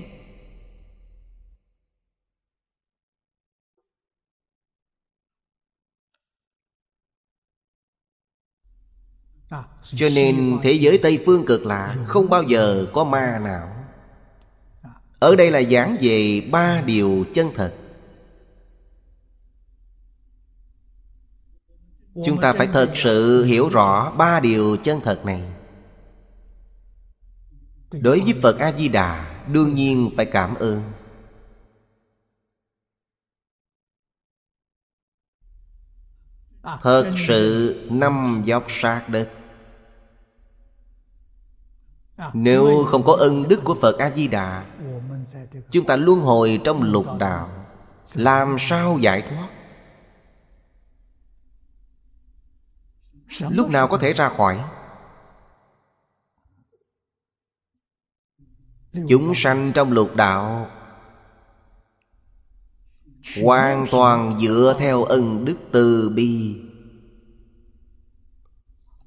À, cho nên thế giới tây phương cực lạ ừ. không bao giờ có ma nào à. ở đây là giảng về ba điều chân thật chúng ta phải thật sự hiểu rõ ba điều chân thật này đối với phật a di đà đương nhiên phải cảm ơn Thật sự năm dốc sát đất à, Nếu không có ân đức của Phật A-di-đà Chúng ta luôn hồi trong lục đạo Làm sao giải thoát Lúc nào có thể ra khỏi Chúng sanh trong lục đạo hoàn toàn dựa theo ân đức từ bi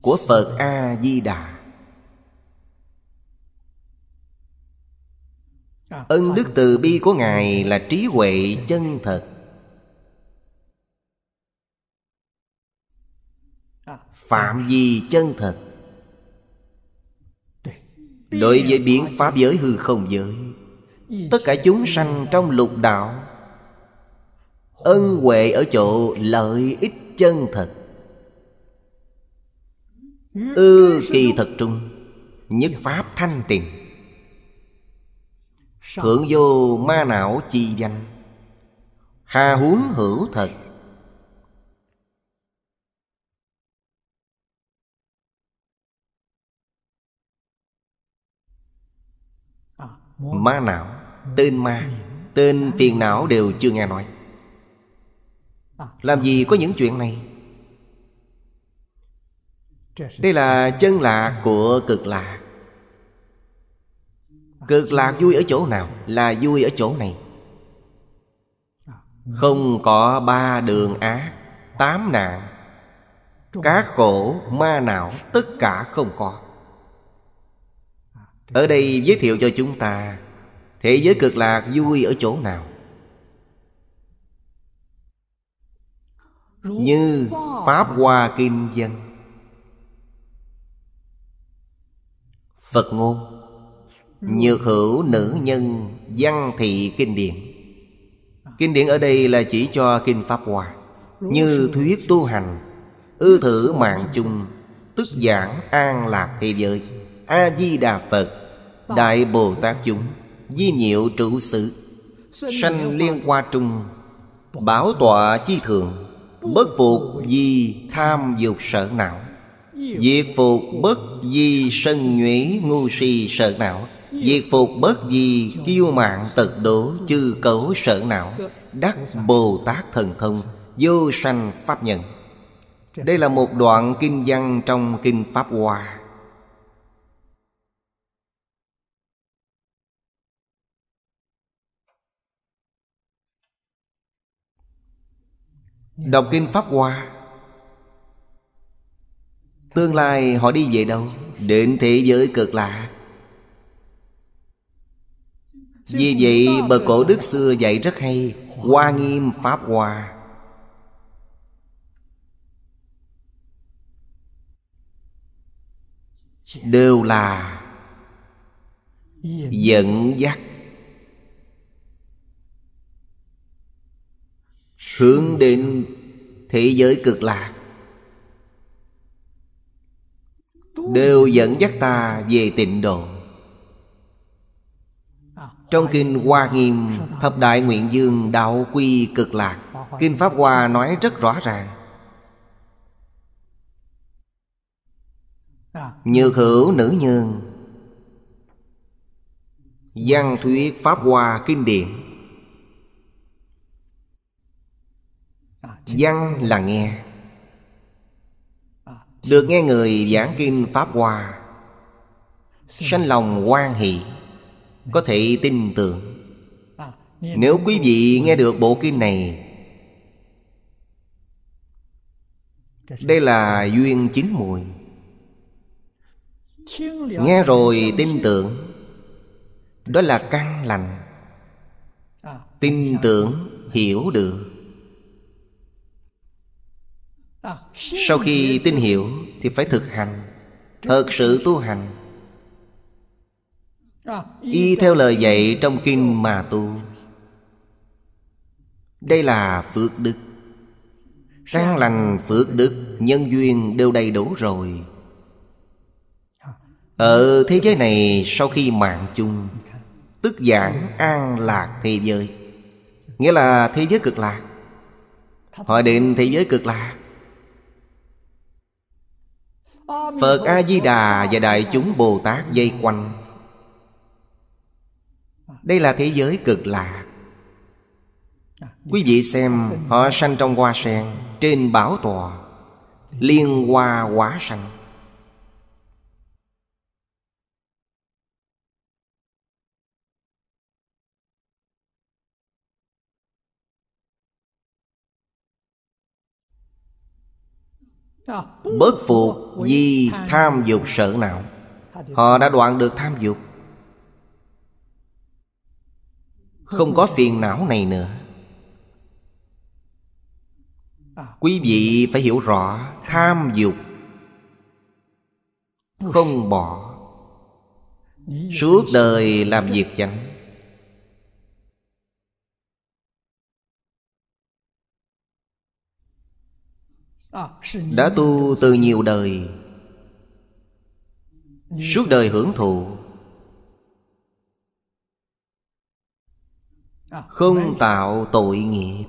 của phật a di đà ân đức từ bi của ngài là trí huệ chân thật phạm vi chân thật đối với biến pháp giới hư không giới tất cả chúng sanh trong lục đạo ân huệ ở chỗ lợi ích chân thật ư kỳ thật trung nhất pháp thanh tịnh thượng vô ma não chi danh hà huống hữu thật ma não tên ma tên phiền não đều chưa nghe nói làm gì có những chuyện này Đây là chân lạc của cực lạc Cực lạc vui ở chỗ nào Là vui ở chỗ này Không có ba đường ác Tám nạn Cá khổ, ma não Tất cả không có Ở đây giới thiệu cho chúng ta Thế giới cực lạc vui ở chỗ nào như pháp hoa kim dân phật ngôn nhược hữu nữ nhân văn thị kinh điển kinh điển ở đây là chỉ cho kinh pháp hoa như thuyết tu hành ư thử mạng chung tức giảng an lạc thế giới a di đà phật đại bồ tát chúng di nhiệu trụ sự sanh liên hoa trung bảo tọa chi thường Bất phục di tham dục sợ não Diệt phục bất di sân nhũy ngu si sợ não Diệt phục bất di kiêu mạng tật đố chư cấu sợ não Đắc Bồ Tát thần thông Vô sanh pháp nhận Đây là một đoạn kinh văn trong kinh Pháp Hoa Đọc kinh Pháp Hoa Tương lai họ đi về đâu? Đến thế giới cực lạ Vì vậy bậc cổ đức xưa dạy rất hay Hoa nghiêm Pháp Hoa Đều là Dẫn dắt hướng đến thế giới cực lạc đều dẫn dắt ta về tịnh độ trong kinh hoa nghiêm thập đại nguyện dương đạo quy cực lạc kinh pháp hoa nói rất rõ ràng như hữu nữ nhân văn thuyết pháp hoa kinh điển văn là nghe được nghe người giảng kinh pháp hoa sanh lòng hoan hỷ có thể tin tưởng nếu quý vị nghe được bộ kinh này đây là duyên chín mùi nghe rồi tin tưởng đó là căn lành tin tưởng hiểu được sau khi tin hiểu thì phải thực hành thật sự tu hành y theo lời dạy trong kinh mà tu đây là phước đức Căn lành phước đức Nhân duyên đều đầy đủ rồi Ở thế giới này Sau khi mạng chung Tức giảng an lạc thế giới Nghĩa là thế giới cực lạc Họ đến thế giới cực lạc Phật A-di-đà và đại chúng Bồ Tát dây quanh Đây là thế giới cực lạ. Quý vị xem họ sanh trong hoa sen Trên bảo tòa Liên hoa quá sanh Bất phục vì tham dục sợ não Họ đã đoạn được tham dục Không có phiền não này nữa Quý vị phải hiểu rõ Tham dục Không bỏ Suốt đời làm việc chẳng Ờ, Đã tu từ nhiều đời Suốt đời hưởng thụ ờ, Không tạo tội nghiệp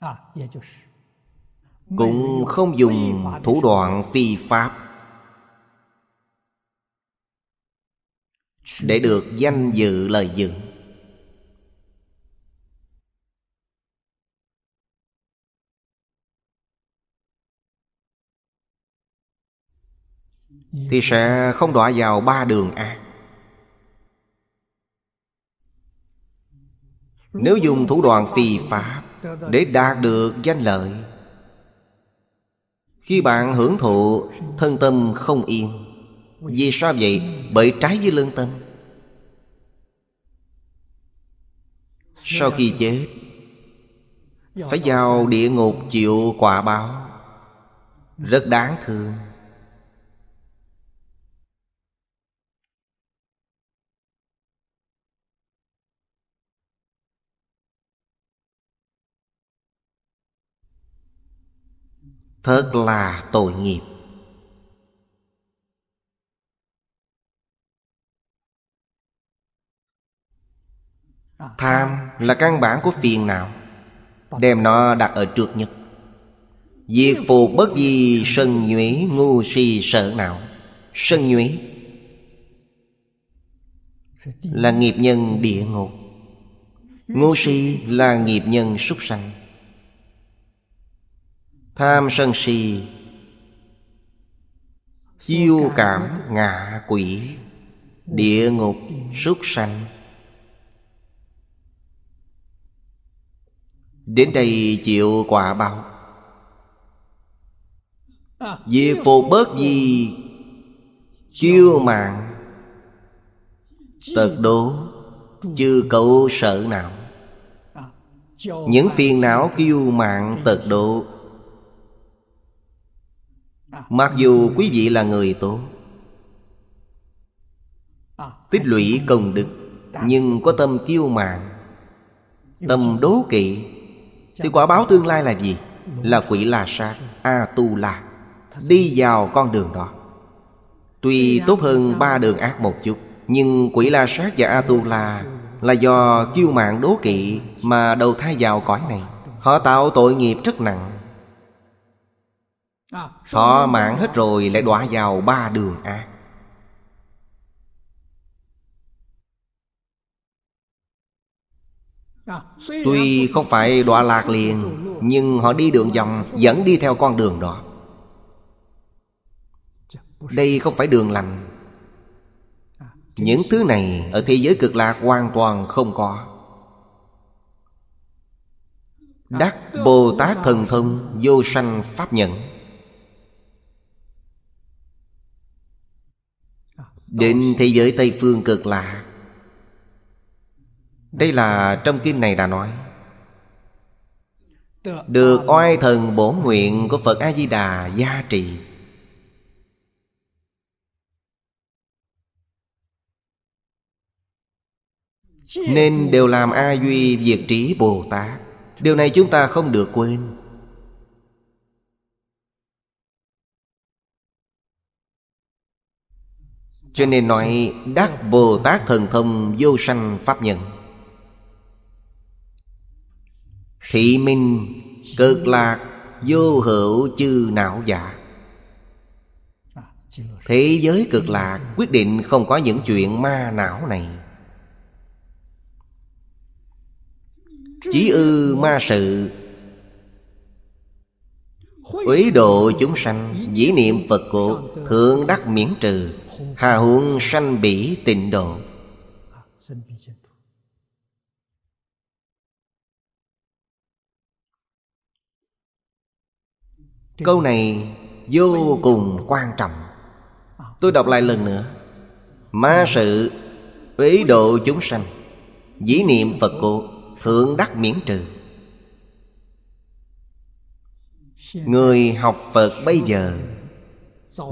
à, Cũng không dùng thủ đoạn phi pháp để được danh dự lời dự thì sẽ không đọa vào ba đường ác nếu dùng thủ đoạn phi pháp để đạt được danh lợi khi bạn hưởng thụ thân tâm không yên vì sao vậy bởi trái với lương tâm Sau khi chết Phải vào địa ngục chịu quả báo Rất đáng thương Thật là tội nghiệp Tham là căn bản của phiền não Đem nó đặt ở trước nhất Diệt phù bất gì sân nhuế ngu si sợ não Sân nhuế Là nghiệp nhân địa ngục Ngu si là nghiệp nhân súc sanh Tham sân si Chiêu cảm ngạ quỷ Địa ngục súc sanh Đến đây chịu quả báo Vì phổ bớt gì Chiêu mạng Tật đố Chư cầu sợ não Những phiền não kiêu mạng tật độ Mặc dù quý vị là người tốt Tích lũy công đức Nhưng có tâm kiêu mạng Tâm đố kỵ thì quả báo tương lai là gì? Là quỷ la sát, A-tu-la Đi vào con đường đó Tuy tốt hơn ba đường ác một chút Nhưng quỷ la sát và A-tu-la Là do kiêu mạng đố kỵ Mà đầu thai vào cõi này Họ tạo tội nghiệp rất nặng họ mạng hết rồi lại đọa vào ba đường ác Tuy không phải đọa lạc liền Nhưng họ đi đường vòng Vẫn đi theo con đường đó Đây không phải đường lành Những thứ này Ở thế giới cực lạc hoàn toàn không có Đắc Bồ Tát Thần Thông Vô sanh Pháp Nhận định thế giới Tây Phương cực lạc đây là trong kinh này đã nói Được oai thần bổ nguyện của Phật A-di-đà gia trì Nên đều làm A Duy Việt trí Bồ Tát Điều này chúng ta không được quên Cho nên nói Đắc Bồ Tát Thần Thông Vô Sanh Pháp Nhân Thị minh cực lạc vô hữu chư não giả Thế giới cực lạc quyết định không có những chuyện ma não này Chí ư ma sự Uế độ chúng sanh Dĩ niệm Phật cổ Thượng đắc miễn trừ Hà huống sanh bỉ tịnh độ câu này vô cùng quan trọng tôi đọc lại lần nữa ma sự ý độ chúng sanh dĩ niệm phật cụ hưởng đắc miễn trừ người học phật bây giờ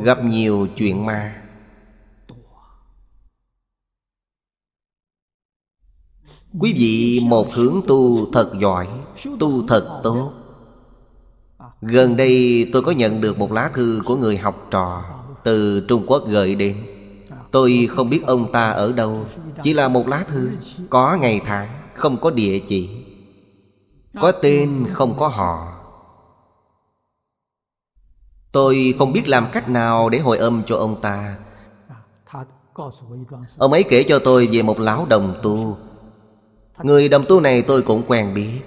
gặp nhiều chuyện ma quý vị một hướng tu thật giỏi tu thật tốt Gần đây tôi có nhận được một lá thư của người học trò Từ Trung Quốc gửi đến Tôi không biết ông ta ở đâu Chỉ là một lá thư Có ngày tháng Không có địa chỉ Có tên không có họ Tôi không biết làm cách nào để hồi âm cho ông ta Ông ấy kể cho tôi về một lão đồng tu Người đồng tu này tôi cũng quen biết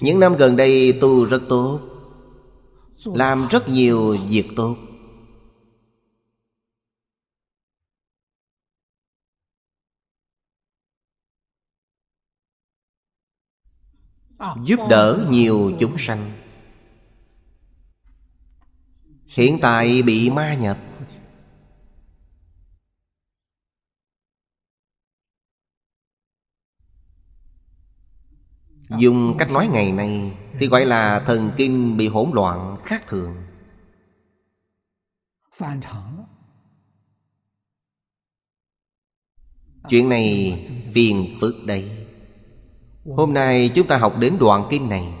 những năm gần đây tu rất tốt làm rất nhiều việc tốt giúp đỡ nhiều chúng sanh hiện tại bị ma nhập Ờ. dùng cách nói ngày nay thì gọi là thần kinh bị hỗn loạn khác thường chuyện này phiền phức đây hôm nay chúng ta học đến đoạn kinh này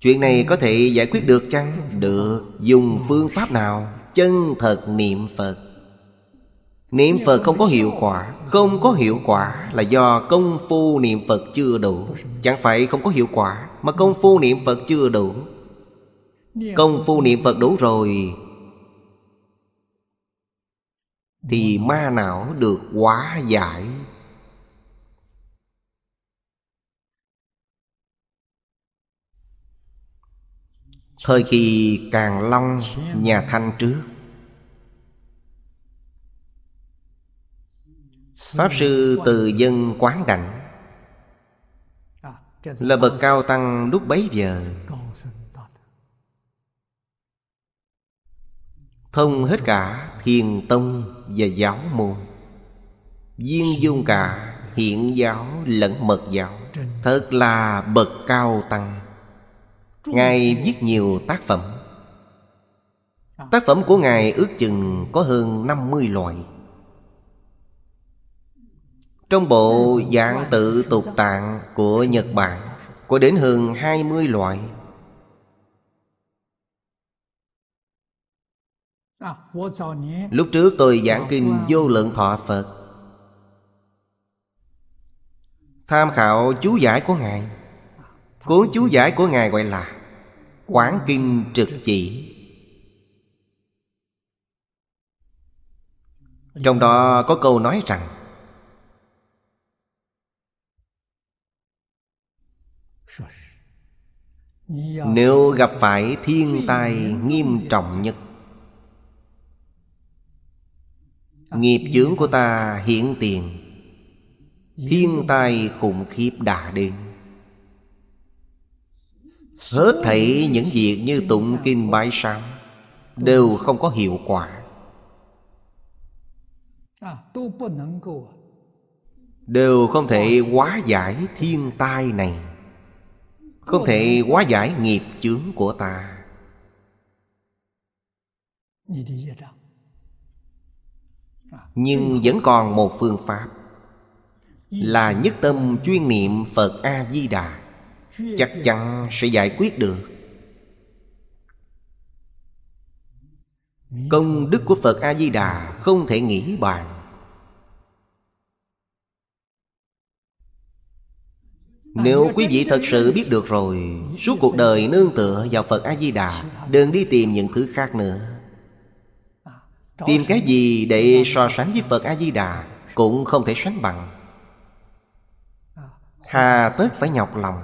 chuyện này có thể giải quyết được chăng được dùng phương pháp nào chân thật niệm phật Niệm Phật không có hiệu quả Không có hiệu quả là do công phu niệm Phật chưa đủ Chẳng phải không có hiệu quả Mà công phu niệm Phật chưa đủ Công phu niệm Phật đủ rồi Thì ma não được hóa giải Thời kỳ Càng Long Nhà Thanh trước Pháp Sư Từ Dân Quán Đảnh Là bậc cao tăng lúc bấy giờ Thông hết cả thiền tông và giáo môn Viên dung cả hiện giáo lẫn mật giáo Thật là bậc cao tăng Ngài viết nhiều tác phẩm Tác phẩm của Ngài ước chừng có hơn 50 loại trong bộ dạng tự tục tạng của Nhật Bản Có đến hơn 20 loại Lúc trước tôi giảng kinh vô lượng thọ Phật Tham khảo chú giải của Ngài Cuốn chú giải của Ngài gọi là Quán Kinh Trực Chỉ Trong đó có câu nói rằng nếu gặp phải thiên tai nghiêm trọng nhất nghiệp chướng của ta hiện tiền thiên tai khủng khiếp đã đến hết thảy những việc như tụng kinh bái sám đều không có hiệu quả đều không thể hóa giải thiên tai này không thể hóa giải nghiệp chướng của ta Nhưng vẫn còn một phương pháp Là nhất tâm chuyên niệm Phật A-di-đà Chắc chắn sẽ giải quyết được Công đức của Phật A-di-đà không thể nghĩ bàn Nếu quý vị thật sự biết được rồi Suốt cuộc đời nương tựa vào Phật A-di-đà Đừng đi tìm những thứ khác nữa Tìm cái gì để so sánh với Phật A-di-đà Cũng không thể sánh bằng Hà tất phải nhọc lòng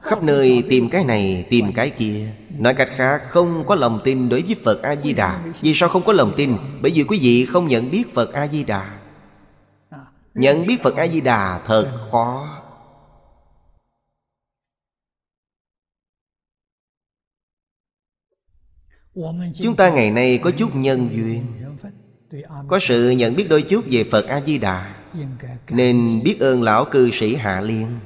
Khắp nơi tìm cái này tìm cái kia Nói cách khác không có lòng tin đối với Phật A-di-đà Vì sao không có lòng tin Bởi vì quý vị không nhận biết Phật A-di-đà nhận biết phật a di đà thật khó chúng ta ngày nay có chút nhân duyên có sự nhận biết đôi chút về phật a di đà nên biết ơn lão cư sĩ hạ liên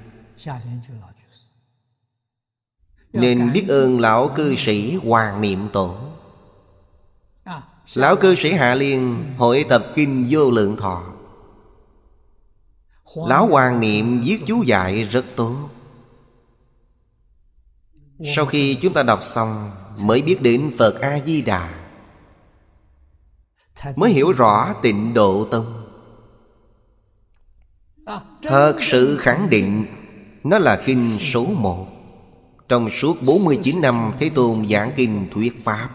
nên biết ơn lão cư sĩ hoàng niệm tổ lão cư sĩ hạ liên hội tập kinh vô lượng thọ Lão Hoàng Niệm viết chú dạy rất tốt Sau khi chúng ta đọc xong Mới biết đến Phật A-di-đà Mới hiểu rõ tịnh độ tông Thật sự khẳng định Nó là kinh số một Trong suốt 49 năm Thế Tôn giảng kinh thuyết Pháp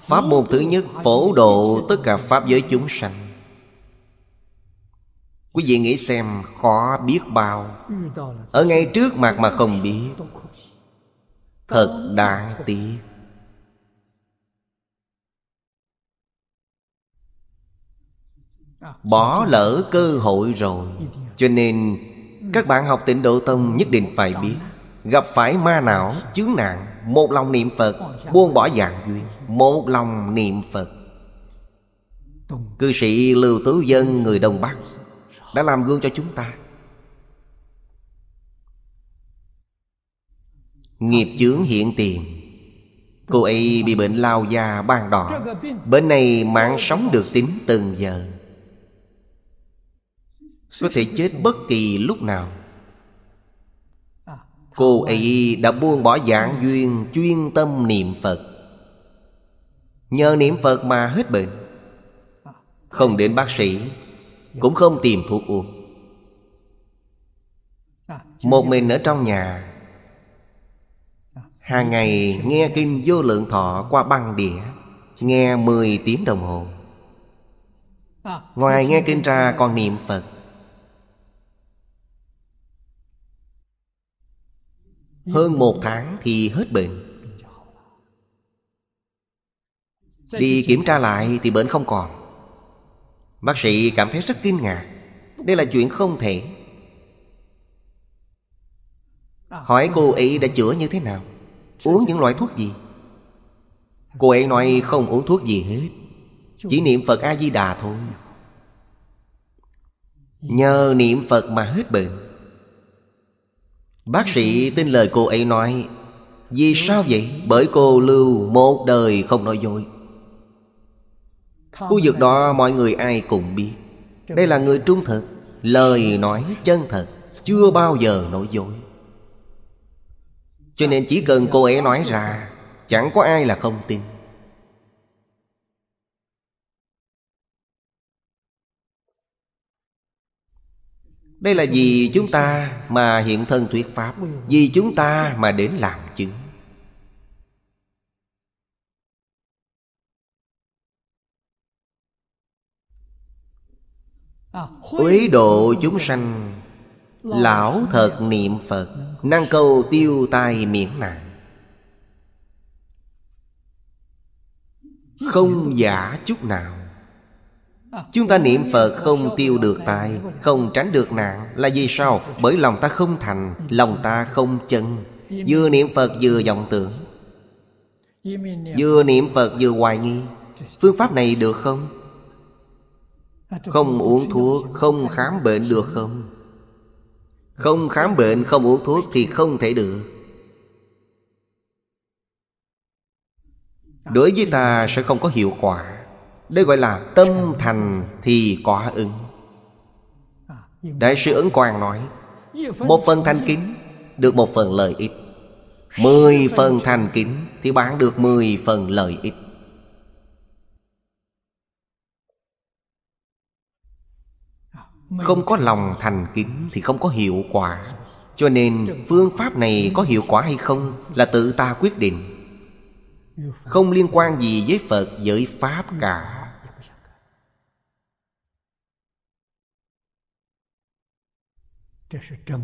Pháp môn thứ nhất phổ độ tất cả Pháp giới chúng sanh Quý vị nghĩ xem khó biết bao Ở ngay trước mặt mà không biết Thật đáng tiếc Bỏ lỡ cơ hội rồi Cho nên Các bạn học tịnh độ tông nhất định phải biết Gặp phải ma não Chướng nạn Một lòng niệm Phật Buông bỏ dạng duyên Một lòng niệm Phật Cư sĩ Lưu Tứ Dân người Đông Bắc Đã làm gương cho chúng ta Nghiệp chướng hiện tiền Cô ấy bị bệnh lao da ban đỏ Bệnh này mạng sống được tính từng giờ Có thể chết bất kỳ lúc nào Cô ấy đã buông bỏ giảng duyên chuyên tâm niệm Phật Nhờ niệm Phật mà hết bệnh Không đến bác sĩ Cũng không tìm thuốc uống à, Một mình ở trong nhà Hàng ngày nghe kinh vô lượng thọ qua băng đĩa Nghe 10 tiếng đồng hồ à, Ngoài nghe kinh ra còn niệm Phật Hơn một tháng thì hết bệnh Đi kiểm tra lại thì bệnh không còn Bác sĩ cảm thấy rất kinh ngạc Đây là chuyện không thể Hỏi cô ấy đã chữa như thế nào Uống những loại thuốc gì Cô ấy nói không uống thuốc gì hết Chỉ niệm Phật A-di-đà thôi Nhờ niệm Phật mà hết bệnh Bác sĩ tin lời cô ấy nói Vì sao vậy? Bởi cô lưu một đời không nói dối Khu vực đó mọi người ai cũng biết Đây là người trung thực Lời nói chân thật Chưa bao giờ nói dối Cho nên chỉ cần cô ấy nói ra Chẳng có ai là không tin đây là vì chúng ta mà hiện thân thuyết pháp Vì chúng ta mà đến làm chứng Quý độ chúng sanh Lão thật niệm Phật Năng câu tiêu tai miễn nạn Không giả chút nào Chúng ta niệm Phật không tiêu được tai Không tránh được nạn Là vì sao? Bởi lòng ta không thành Lòng ta không chân Vừa niệm Phật vừa vọng tưởng Vừa niệm Phật vừa hoài nghi Phương pháp này được không? Không uống thuốc Không khám bệnh được không? Không khám bệnh không uống thuốc Thì không thể được Đối với ta sẽ không có hiệu quả đây gọi là tâm thành thì có ứng đại sư ứng quang nói một phần thành kính được một phần lợi ích mười phần thành kính thì bán được mười phần lợi ích không có lòng thành kính thì không có hiệu quả cho nên phương pháp này có hiệu quả hay không là tự ta quyết định không liên quan gì với phật với pháp cả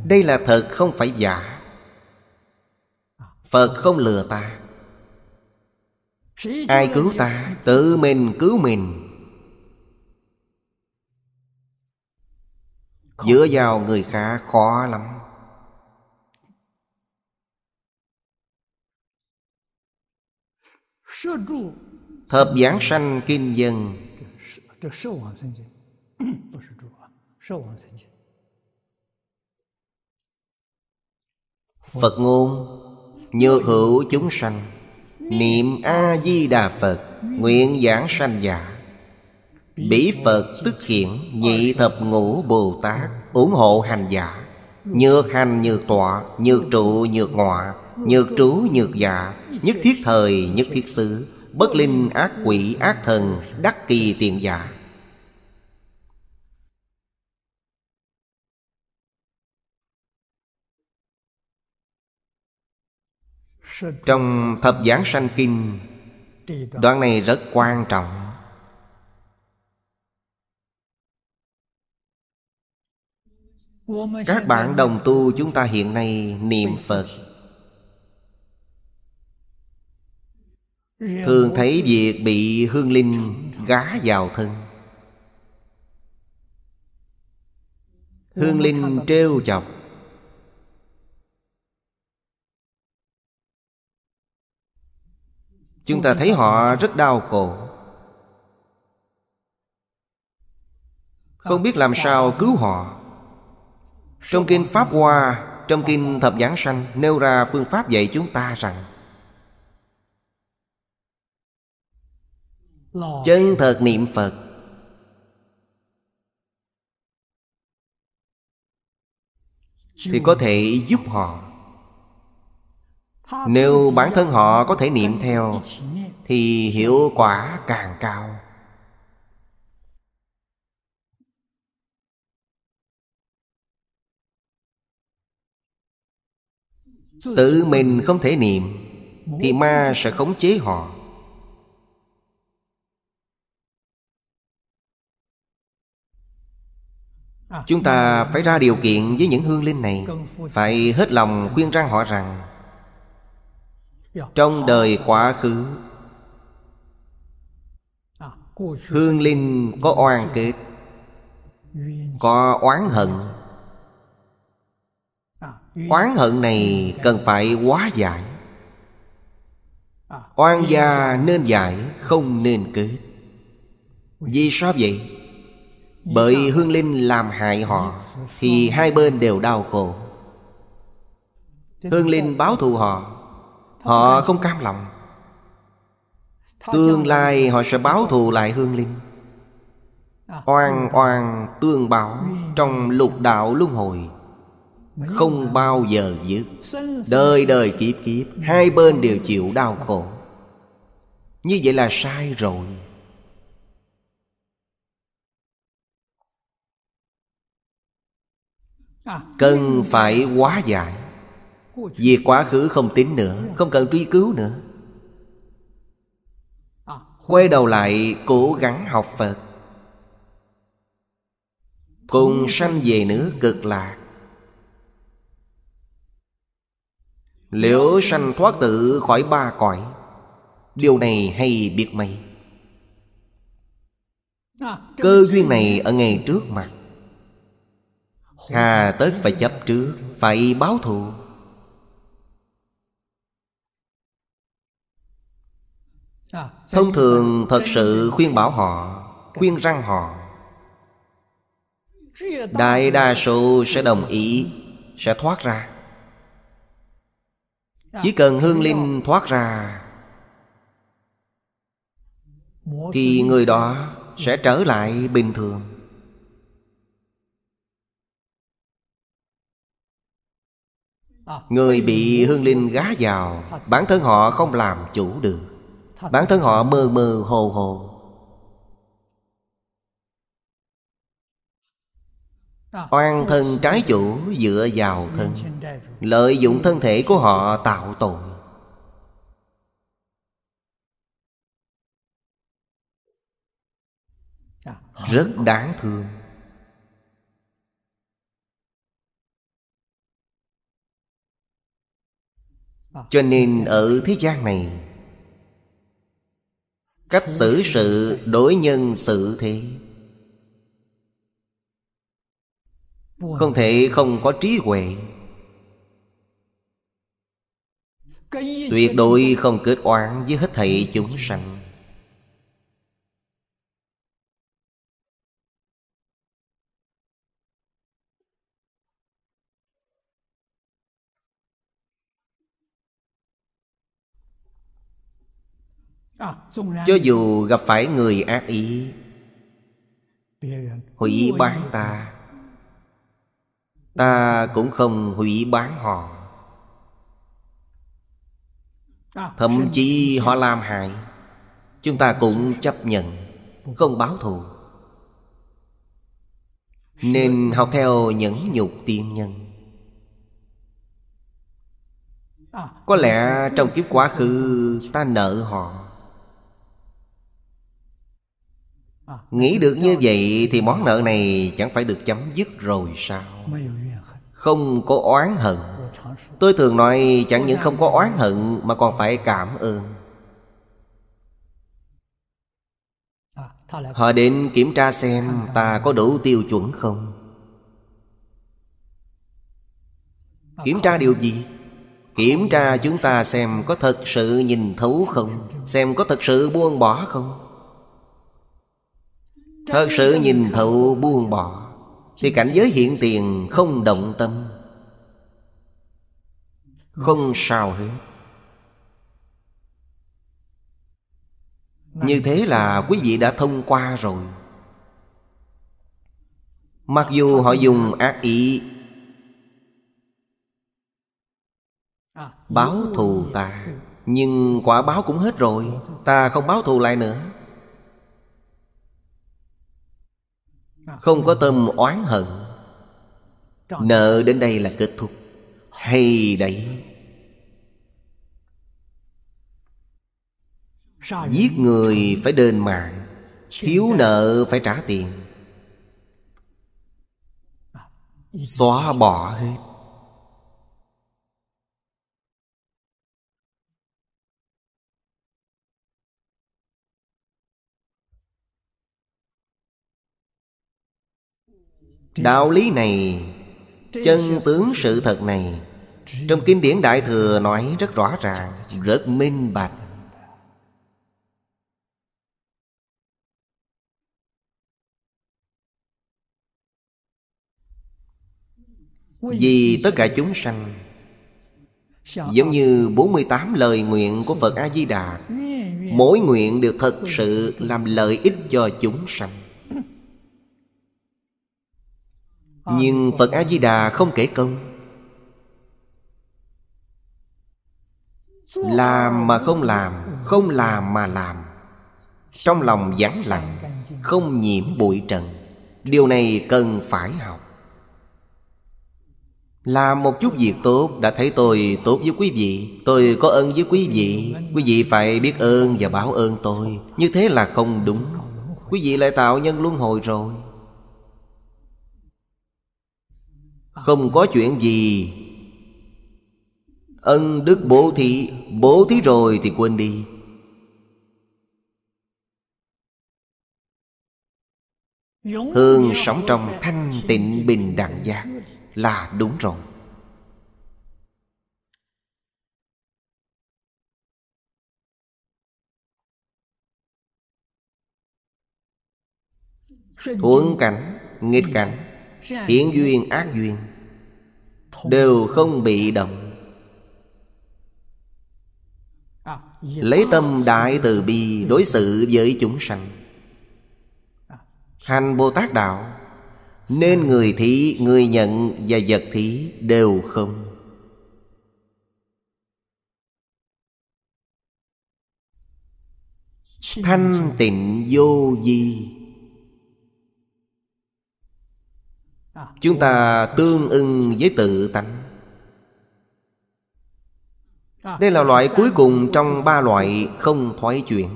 đây là thật không phải giả phật không lừa ta ai cứu ta tự mình cứu mình dựa vào người khác khó lắm Thập giảng sanh kim dân Phật ngôn như hữu chúng sanh Niệm A-di-đà Phật Nguyện giảng sanh giả Bỉ Phật tức hiện Nhị thập ngũ Bồ Tát ủng hộ hành giả Nhược hành nhược tọa Nhược trụ nhược ngọa Nhược trú nhược giả Nhất thiết thời nhất thiết xứ Bất linh ác quỷ ác thần Đắc kỳ tiền giả Trong Thập Giảng Sanh Kinh Đoạn này rất quan trọng Các bạn đồng tu chúng ta hiện nay niệm Phật Thường thấy việc bị hương linh gá vào thân Hương linh trêu chọc chúng ta thấy họ rất đau khổ không biết làm sao cứu họ trong kinh pháp hoa trong kinh thập giảng sanh nêu ra phương pháp dạy chúng ta rằng chân thật niệm phật thì có thể giúp họ nếu bản thân họ có thể niệm theo Thì hiệu quả càng cao Tự mình không thể niệm Thì ma sẽ khống chế họ Chúng ta phải ra điều kiện với những hương linh này Phải hết lòng khuyên răng họ rằng trong đời quá khứ hương linh có oan kết có oán hận oán hận này cần phải hóa giải oan gia nên giải không nên kết vì sao vậy bởi hương linh làm hại họ thì hai bên đều đau khổ hương linh báo thù họ Họ không cam lòng Tương lai họ sẽ báo thù lại hương linh Oan oan tương báo Trong lục đạo luân hồi Không bao giờ dứt Đời đời kiếp kiếp Hai bên đều chịu đau khổ Như vậy là sai rồi Cần phải quá giải Việc quá khứ không tính nữa Không cần truy cứu nữa Quay đầu lại cố gắng học Phật Cùng sanh về nước cực lạc Liệu sanh thoát tự khỏi ba cõi Điều này hay biết mấy Cơ duyên này ở ngay trước mặt Hà tất phải chấp trước Phải báo thù thông thường thật sự khuyên bảo họ khuyên răng họ đại đa số sẽ đồng ý sẽ thoát ra chỉ cần hương linh thoát ra thì người đó sẽ trở lại bình thường người bị hương linh gá vào bản thân họ không làm chủ được bản thân họ mơ mơ hồ hồ à, oan thân trái chủ dựa vào thân lợi dụng thân thể của họ tạo tội à, rất đáng thương à, cho nên ở thế gian này cách xử sự đối nhân xử thế không thể không có trí huệ tuyệt đối không kết oán với hết thảy chúng sanh À, cho dù gặp phải người ác ý à, hủy bán ta ta cũng không hủy bán họ à, thậm chí họ làm hại chúng ta cũng chấp nhận không báo thù nên học theo những nhục tiên nhân có lẽ trong kiếp quá khứ ta nợ họ Nghĩ được như vậy thì món nợ này chẳng phải được chấm dứt rồi sao Không có oán hận Tôi thường nói chẳng những không có oán hận mà còn phải cảm ơn à, Họ đến kiểm tra xem ta có đủ tiêu chuẩn không Kiểm tra điều gì? Kiểm tra chúng ta xem có thật sự nhìn thấu không Xem có thật sự buông bỏ không Thật sự nhìn thấu buông bỏ Thì cảnh giới hiện tiền không động tâm Không sao hết Như thế là quý vị đã thông qua rồi Mặc dù họ dùng ác ý Báo thù ta Nhưng quả báo cũng hết rồi Ta không báo thù lại nữa không có tâm oán hận nợ đến đây là kết thúc hay đấy giết người phải đền mạng thiếu nợ phải trả tiền xóa bỏ hết đạo lý này chân tướng sự thật này trong kinh điển đại thừa nói rất rõ ràng rất minh bạch Vì tất cả chúng sanh Giống như 48 lời nguyện của Phật A-di-đà Mỗi nguyện đều thật sự làm lợi ích cho chúng sanh nhưng phật a di đà không kể công làm mà không làm không làm mà làm trong lòng vắng lặng không nhiễm bụi trần điều này cần phải học làm một chút việc tốt đã thấy tôi tốt với quý vị tôi có ơn với quý vị quý vị phải biết ơn và báo ơn tôi như thế là không đúng quý vị lại tạo nhân luân hồi rồi không có chuyện gì ân đức bố thí bố thí rồi thì quên đi hương sống trong thanh tịnh bình đẳng giác là đúng rồi huống cảnh nghịch cảnh Hiển duyên ác duyên Đều không bị động à, Lấy tâm đại từ bi đối xử với chúng sanh à, Hành Bồ Tát Đạo Nên người thí, người nhận và vật thí đều không Thanh tịnh vô di chúng ta tương ưng với tự tánh đây là loại cuối cùng trong ba loại không thoái chuyển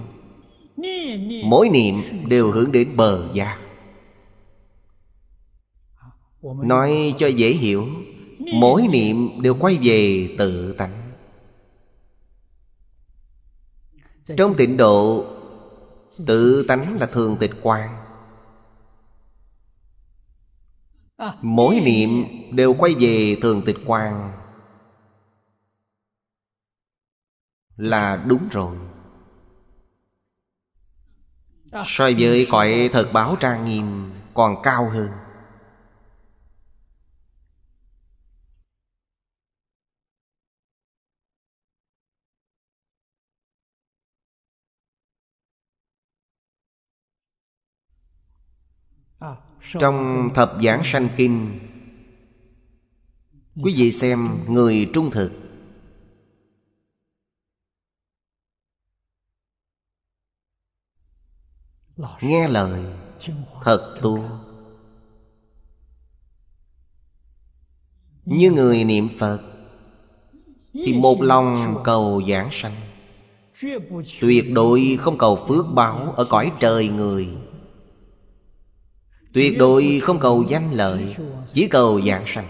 mỗi niệm đều hướng đến bờ giác nói cho dễ hiểu mỗi niệm đều quay về tự tánh trong tịnh độ tự tánh là thường tịch quang. Mỗi niệm đều quay về thường tịch quang Là đúng rồi So với cõi thật báo trang nghiêm Còn cao hơn Trong Thập Giảng Sanh Kinh ừ. Quý vị xem người trung thực Nghe lời Thật tu Như người niệm Phật Thì một lòng cầu giảng sanh Tuyệt đối không cầu phước báo Ở cõi trời người Tuyệt đối không cầu danh lợi Chỉ cầu dạng sanh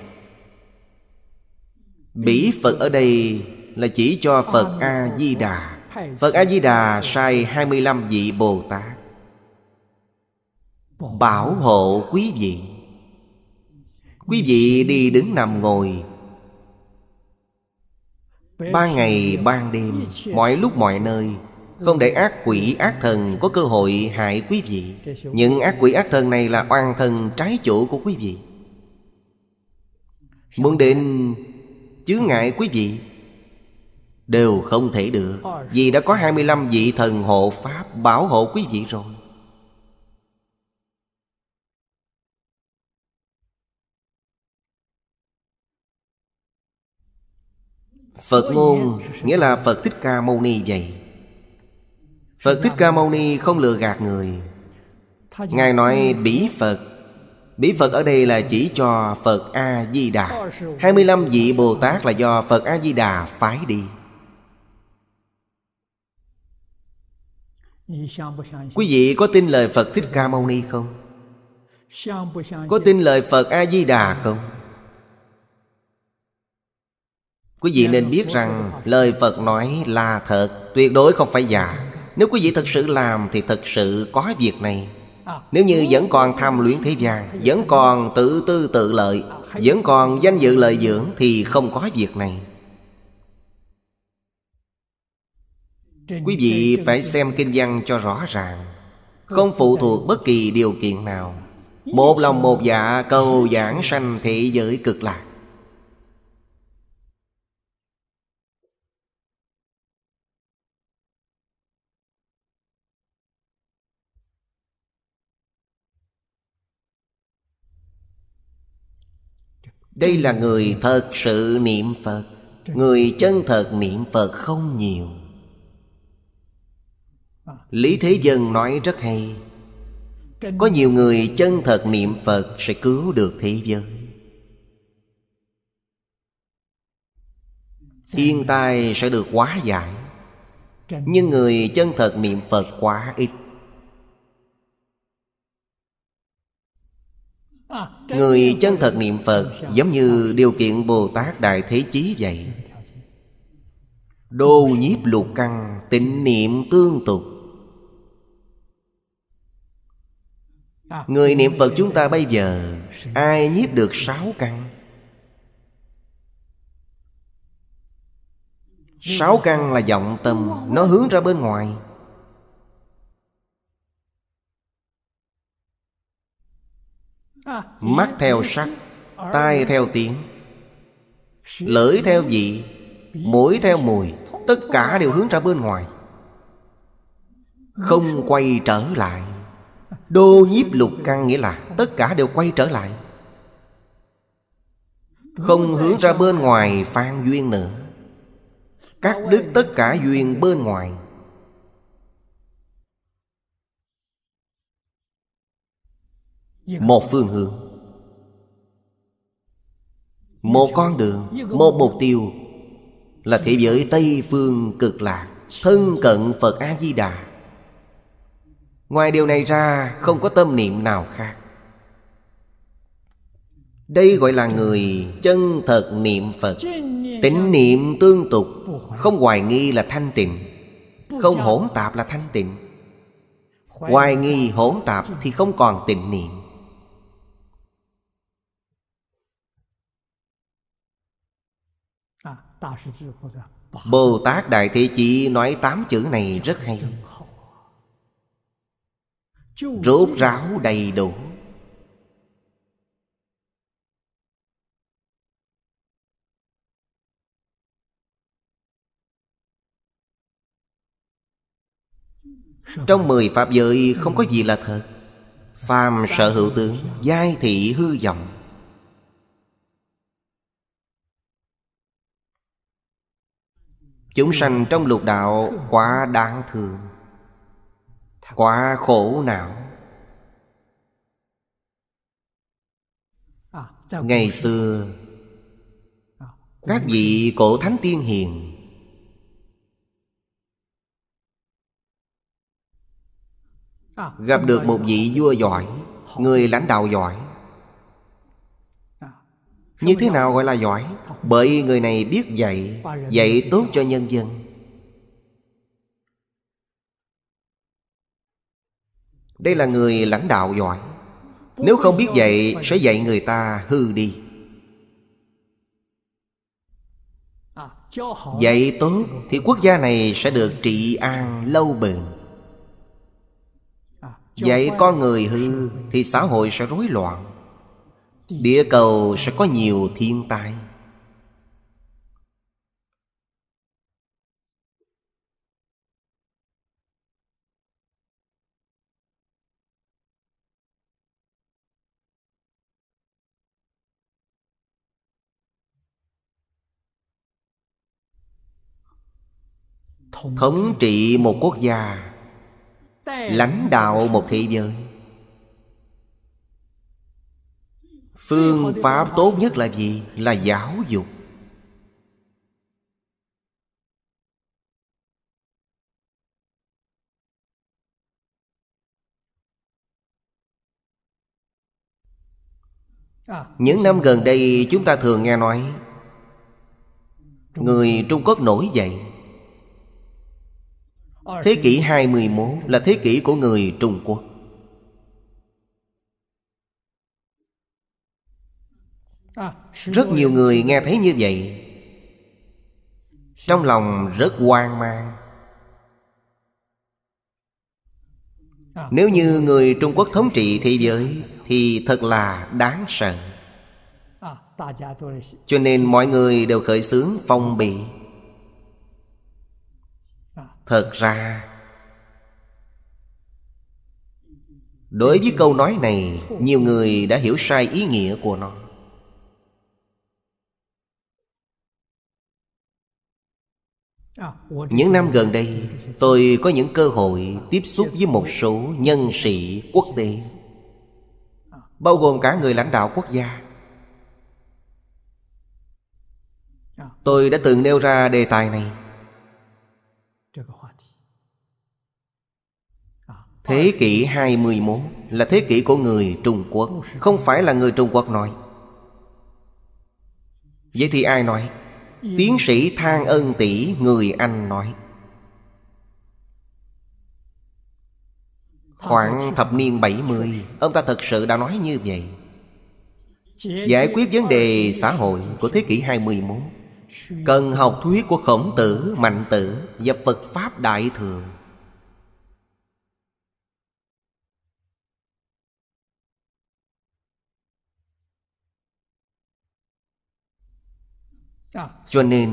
Bỉ Phật ở đây là chỉ cho Phật A-di-đà Phật A-di-đà sai 25 vị Bồ Tát Bảo hộ quý vị Quý vị đi đứng nằm ngồi ba ngày ban đêm Mọi lúc mọi nơi không để ác quỷ ác thần có cơ hội hại quý vị Những ác quỷ ác thần này là oan thần trái chủ của quý vị Muốn đến chướng ngại quý vị Đều không thể được Vì đã có 25 vị thần hộ Pháp bảo hộ quý vị rồi Phật ngôn nghĩa là Phật Thích Ca Mâu Ni vậy Phật Thích Ca Mâu Ni không lừa gạt người Ngài nói bỉ Phật Bỉ Phật ở đây là chỉ cho Phật A-di-đà 25 vị Bồ Tát là do Phật A-di-đà phái đi Quý vị có tin lời Phật Thích Ca Mâu Ni không? Có tin lời Phật A-di-đà không? Quý vị nên biết rằng lời Phật nói là thật Tuyệt đối không phải giả nếu quý vị thật sự làm thì thật sự có việc này à. Nếu như vẫn còn tham luyện thế gian Vẫn còn tự tư tự lợi Vẫn còn danh dự lợi dưỡng Thì không có việc này Quý vị phải xem kinh văn cho rõ ràng Không phụ thuộc bất kỳ điều kiện nào Một lòng một dạ cầu giảng sanh thị giới cực lạc đây là người thật sự niệm phật người chân thật niệm phật không nhiều lý thế dân nói rất hay có nhiều người chân thật niệm phật sẽ cứu được thế giới thiên tai sẽ được hóa giải nhưng người chân thật niệm phật quá ít Người chân thật niệm Phật Giống như điều kiện Bồ Tát Đại Thế Chí vậy Đô nhiếp lục căng Tịnh niệm tương tục Người niệm Phật chúng ta bây giờ Ai nhiếp được sáu căn Sáu căn là vọng tâm Nó hướng ra bên ngoài mắt theo sắc tai theo tiếng lưỡi theo vị mũi theo mùi tất cả đều hướng ra bên ngoài không quay trở lại đô nhiếp lục căn nghĩa là tất cả đều quay trở lại không hướng ra bên ngoài phan duyên nữa các đức tất cả duyên bên ngoài một phương hướng một con đường một mục tiêu là thế giới tây phương cực lạc thân cận phật a di đà ngoài điều này ra không có tâm niệm nào khác đây gọi là người chân thật niệm phật tịnh niệm tương tục không hoài nghi là thanh tịnh không hỗn tạp là thanh tịnh hoài nghi hỗn tạp thì không còn tịnh niệm Bồ Tát Đại Thế Chí nói tám chữ này rất hay Rốt ráo đầy đủ Trong mười Pháp giới không có gì là thật Phàm sở hữu tướng Giai thị hư vọng Chúng sanh trong lục đạo quá đáng thương Quá khổ não Ngày xưa Các vị cổ thánh tiên hiền Gặp được một vị vua giỏi Người lãnh đạo giỏi như thế nào gọi là giỏi Bởi người này biết dạy Dạy tốt cho nhân dân Đây là người lãnh đạo giỏi Nếu không biết dạy Sẽ dạy người ta hư đi Dạy tốt Thì quốc gia này sẽ được trị an lâu bền Dạy con người hư Thì xã hội sẽ rối loạn Địa cầu sẽ có nhiều thiên tai thống trị một quốc gia lãnh đạo một thế giới phương pháp tốt nhất là gì là giáo dục những năm gần đây chúng ta thường nghe nói người trung quốc nổi dậy thế kỷ 21 là thế kỷ của người trung quốc À, rất nhiều người nghe thấy như vậy trong lòng rất hoang mang à. nếu như người trung quốc thống trị thế giới thì thật là đáng sợ à, cho nên mọi người đều khởi xướng phong bị thật ra đối với câu nói này nhiều người đã hiểu sai ý nghĩa của nó những năm gần đây tôi có những cơ hội tiếp xúc với một số nhân sĩ quốc tế bao gồm cả người lãnh đạo quốc gia tôi đã từng nêu ra đề tài này Thế kỷ 21 là thế kỷ của người Trung Quốc Không phải là người Trung Quốc nói Vậy thì ai nói Tiến sĩ Thang Ân Tỷ người Anh nói Khoảng thập niên bảy mươi Ông ta thật sự đã nói như vậy Giải quyết vấn đề xã hội của thế kỷ hai 21 Cần học thuyết của khổng tử, mạnh tử Và Phật Pháp Đại Thừa À. Cho nên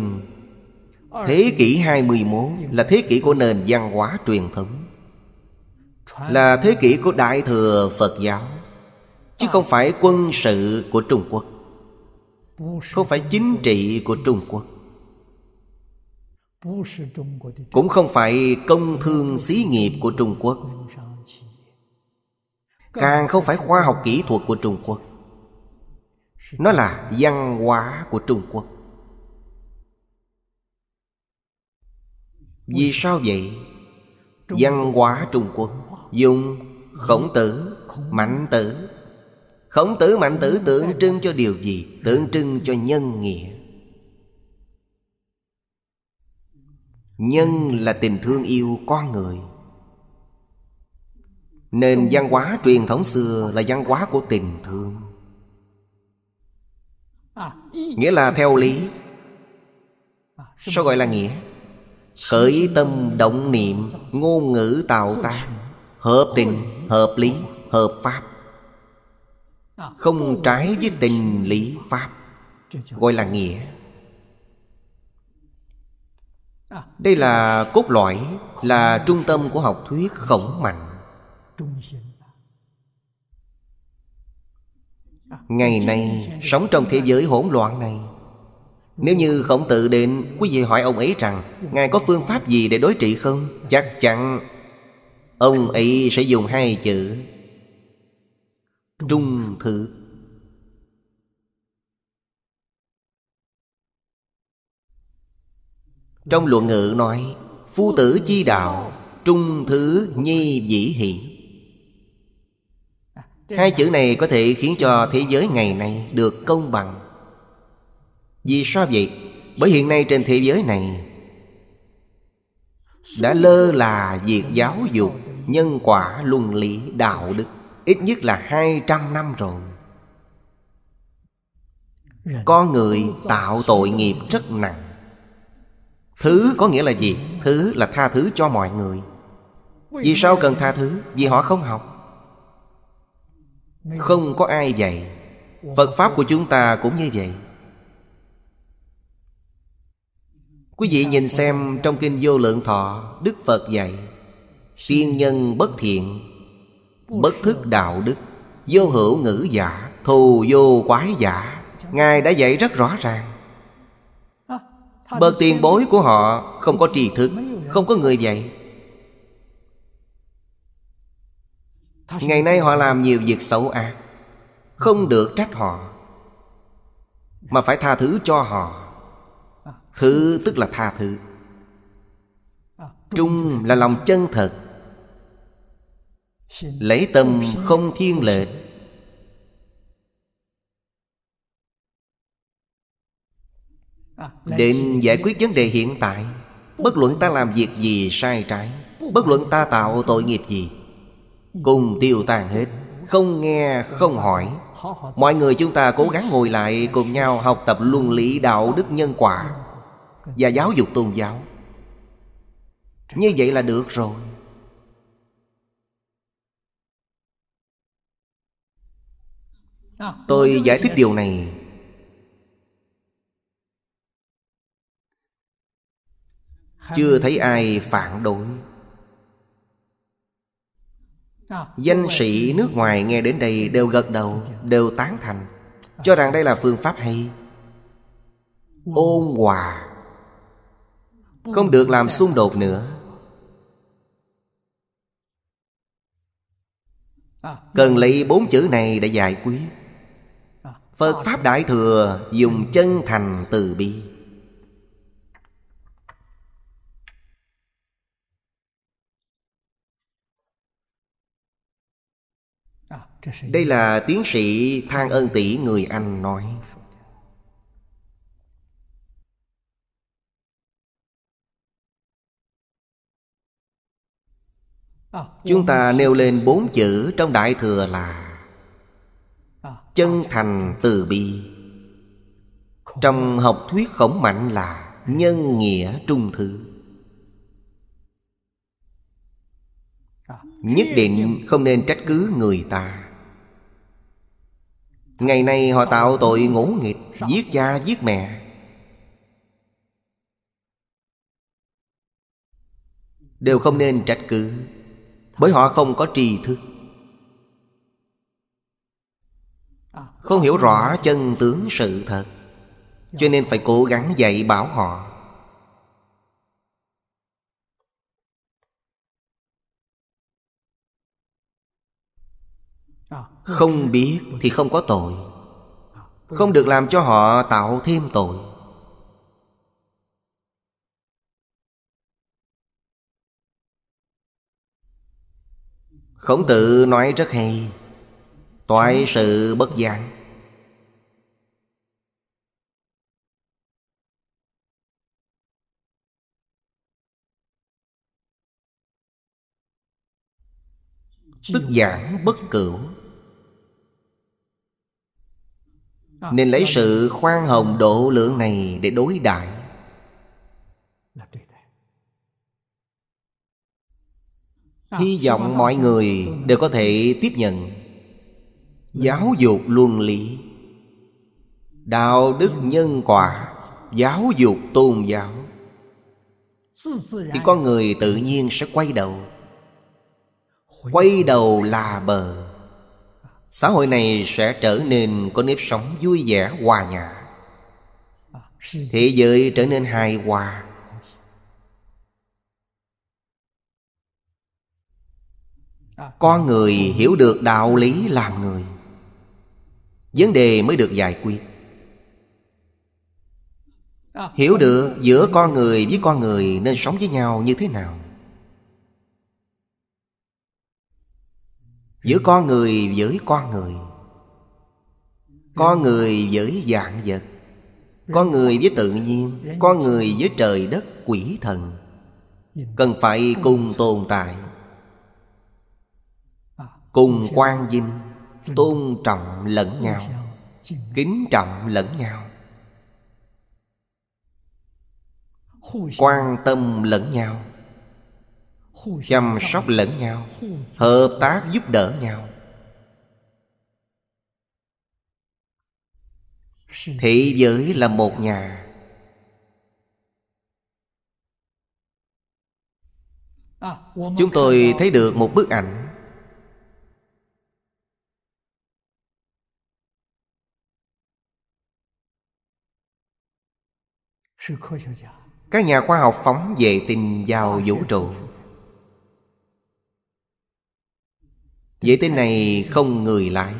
Thế kỷ 21 là thế kỷ của nền văn hóa truyền thống Là thế kỷ của Đại Thừa Phật giáo Chứ à. không phải quân sự của Trung Quốc Không phải chính trị của Trung Quốc Cũng không phải công thương xí nghiệp của Trung Quốc Càng không phải khoa học kỹ thuật của Trung Quốc Nó là văn hóa của Trung Quốc Vì sao vậy? Văn hóa Trung Quốc Dùng khổng tử, mạnh tử Khổng tử mạnh tử tượng trưng cho điều gì? Tượng trưng cho nhân nghĩa Nhân là tình thương yêu con người nên văn hóa truyền thống xưa là văn hóa của tình thương à, Nghĩa là theo lý à, Sao gọi là nghĩa? khởi tâm động niệm ngôn ngữ tạo tác hợp tình hợp lý hợp pháp không trái với tình lý pháp gọi là nghĩa đây là cốt lõi là trung tâm của học thuyết khổng mạnh ngày nay sống trong thế giới hỗn loạn này nếu như khổng tử định Quý vị hỏi ông ấy rằng Ngài có phương pháp gì để đối trị không Chắc chắn Ông ấy sẽ dùng hai chữ Trung thực Trong luận ngữ nói Phu tử chi đạo Trung thứ nhi dĩ hỷ Hai chữ này có thể khiến cho thế giới ngày nay được công bằng vì sao vậy? Bởi hiện nay trên thế giới này Đã lơ là việc giáo dục Nhân quả luân lý đạo đức Ít nhất là 200 năm rồi Con người tạo tội nghiệp rất nặng Thứ có nghĩa là gì? Thứ là tha thứ cho mọi người Vì sao cần tha thứ? Vì họ không học Không có ai dạy. Phật Pháp của chúng ta cũng như vậy Quý vị nhìn xem trong kinh vô lượng thọ Đức Phật dạy Tiên nhân bất thiện Bất thức đạo đức Vô hữu ngữ giả Thù vô quái giả Ngài đã dạy rất rõ ràng Bậc tiền bối của họ không có tri thức Không có người dạy Ngày nay họ làm nhiều việc xấu ác Không được trách họ Mà phải tha thứ cho họ Thứ tức là tha thứ Trung là lòng chân thật Lấy tâm không thiên lệch, định giải quyết vấn đề hiện tại Bất luận ta làm việc gì sai trái Bất luận ta tạo tội nghiệp gì Cùng tiêu tan hết Không nghe không hỏi Mọi người chúng ta cố gắng ngồi lại cùng nhau học tập luân lý đạo đức nhân quả và giáo dục tôn giáo như vậy là được rồi tôi giải thích điều này chưa thấy ai phản đối danh sĩ nước ngoài nghe đến đây đều gật đầu đều tán thành cho rằng đây là phương pháp hay ôn hòa không được làm xung đột nữa cần lấy bốn chữ này để giải quyết phật pháp đại thừa dùng chân thành từ bi đây là tiến sĩ than ân tỷ người anh nói À, Chúng ta nêu lên bốn chữ trong Đại Thừa là à, Chân à, thành từ bi Trong học thuyết khổng mạnh là ừ. Nhân nghĩa trung thứ Nhất định không nên trách cứ người ta Ngày nay họ tạo tội ngỗ nghịch Giết cha giết mẹ Đều không nên trách cứ bởi họ không có tri thức không hiểu rõ chân tướng sự thật cho nên phải cố gắng dạy bảo họ không biết thì không có tội không được làm cho họ tạo thêm tội Khổng tử nói rất hay Toại sự bất giảng Tức giảng bất cửu Nên lấy sự khoan hồng độ lượng này để đối đại hy vọng mọi người đều có thể tiếp nhận giáo dục luân lý đạo đức nhân quả giáo dục tôn giáo thì con người tự nhiên sẽ quay đầu quay đầu là bờ xã hội này sẽ trở nên có nếp sống vui vẻ hòa nhã thế giới trở nên hài hòa À. con người hiểu được đạo lý làm người vấn đề mới được giải quyết à. hiểu được giữa con người với con người nên sống với nhau như thế nào giữa con người với con người con người với vạn vật con người với tự nhiên con người với trời đất quỷ thần cần phải cùng tồn tại cùng quan dinh tôn trọng lẫn nhau kính trọng lẫn nhau quan tâm lẫn nhau chăm sóc lẫn nhau hợp tác giúp đỡ nhau thế giới là một nhà à, chúng tôi thấy được một bức ảnh các nhà khoa học phóng vệ tinh vào vũ trụ vệ tinh này không người lái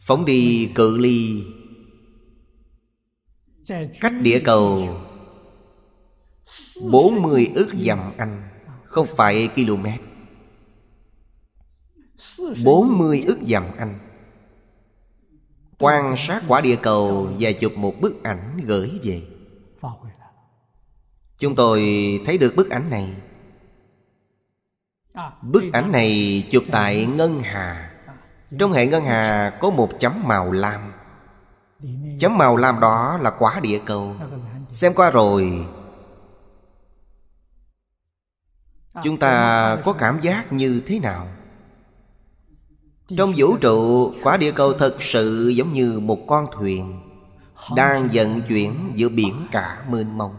phóng đi cự ly cách địa cầu 40 ước dặm anh Không phải km 40 ước dặm anh quan sát quả địa cầu và chụp một bức ảnh gửi về chúng tôi thấy được bức ảnh này bức ảnh này chụp tại ngân hà trong hệ ngân hà có một chấm màu lam chấm màu lam đó là quả địa cầu xem qua rồi chúng ta có cảm giác như thế nào trong vũ trụ quả địa cầu thật sự giống như một con thuyền Đang vận chuyển giữa biển cả mênh mông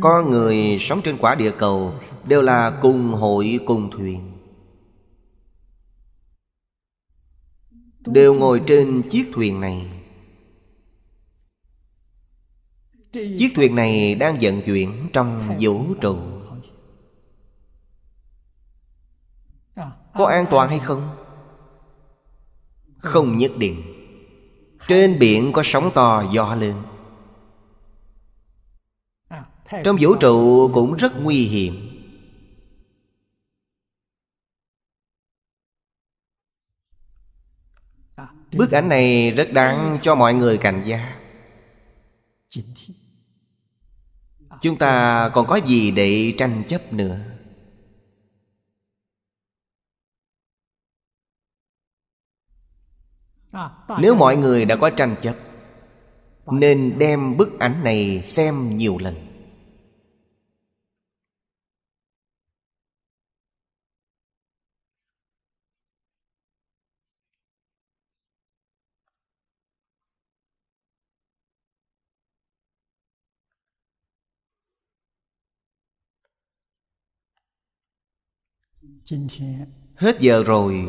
Con người sống trên quả địa cầu Đều là cùng hội cùng thuyền Đều ngồi trên chiếc thuyền này Chiếc thuyền này đang vận chuyển trong vũ trụ Có an toàn hay à. không? Không nhất định Trên biển có sóng to gió lớn à, Trong vũ trụ cũng rất nguy hiểm à, Bức ảnh này rất đáng cho mọi người cảnh giác Chúng ta còn có gì để tranh chấp nữa À, nếu mọi người đã có tranh chấp nên đem bức ảnh này xem nhiều lần hết giờ rồi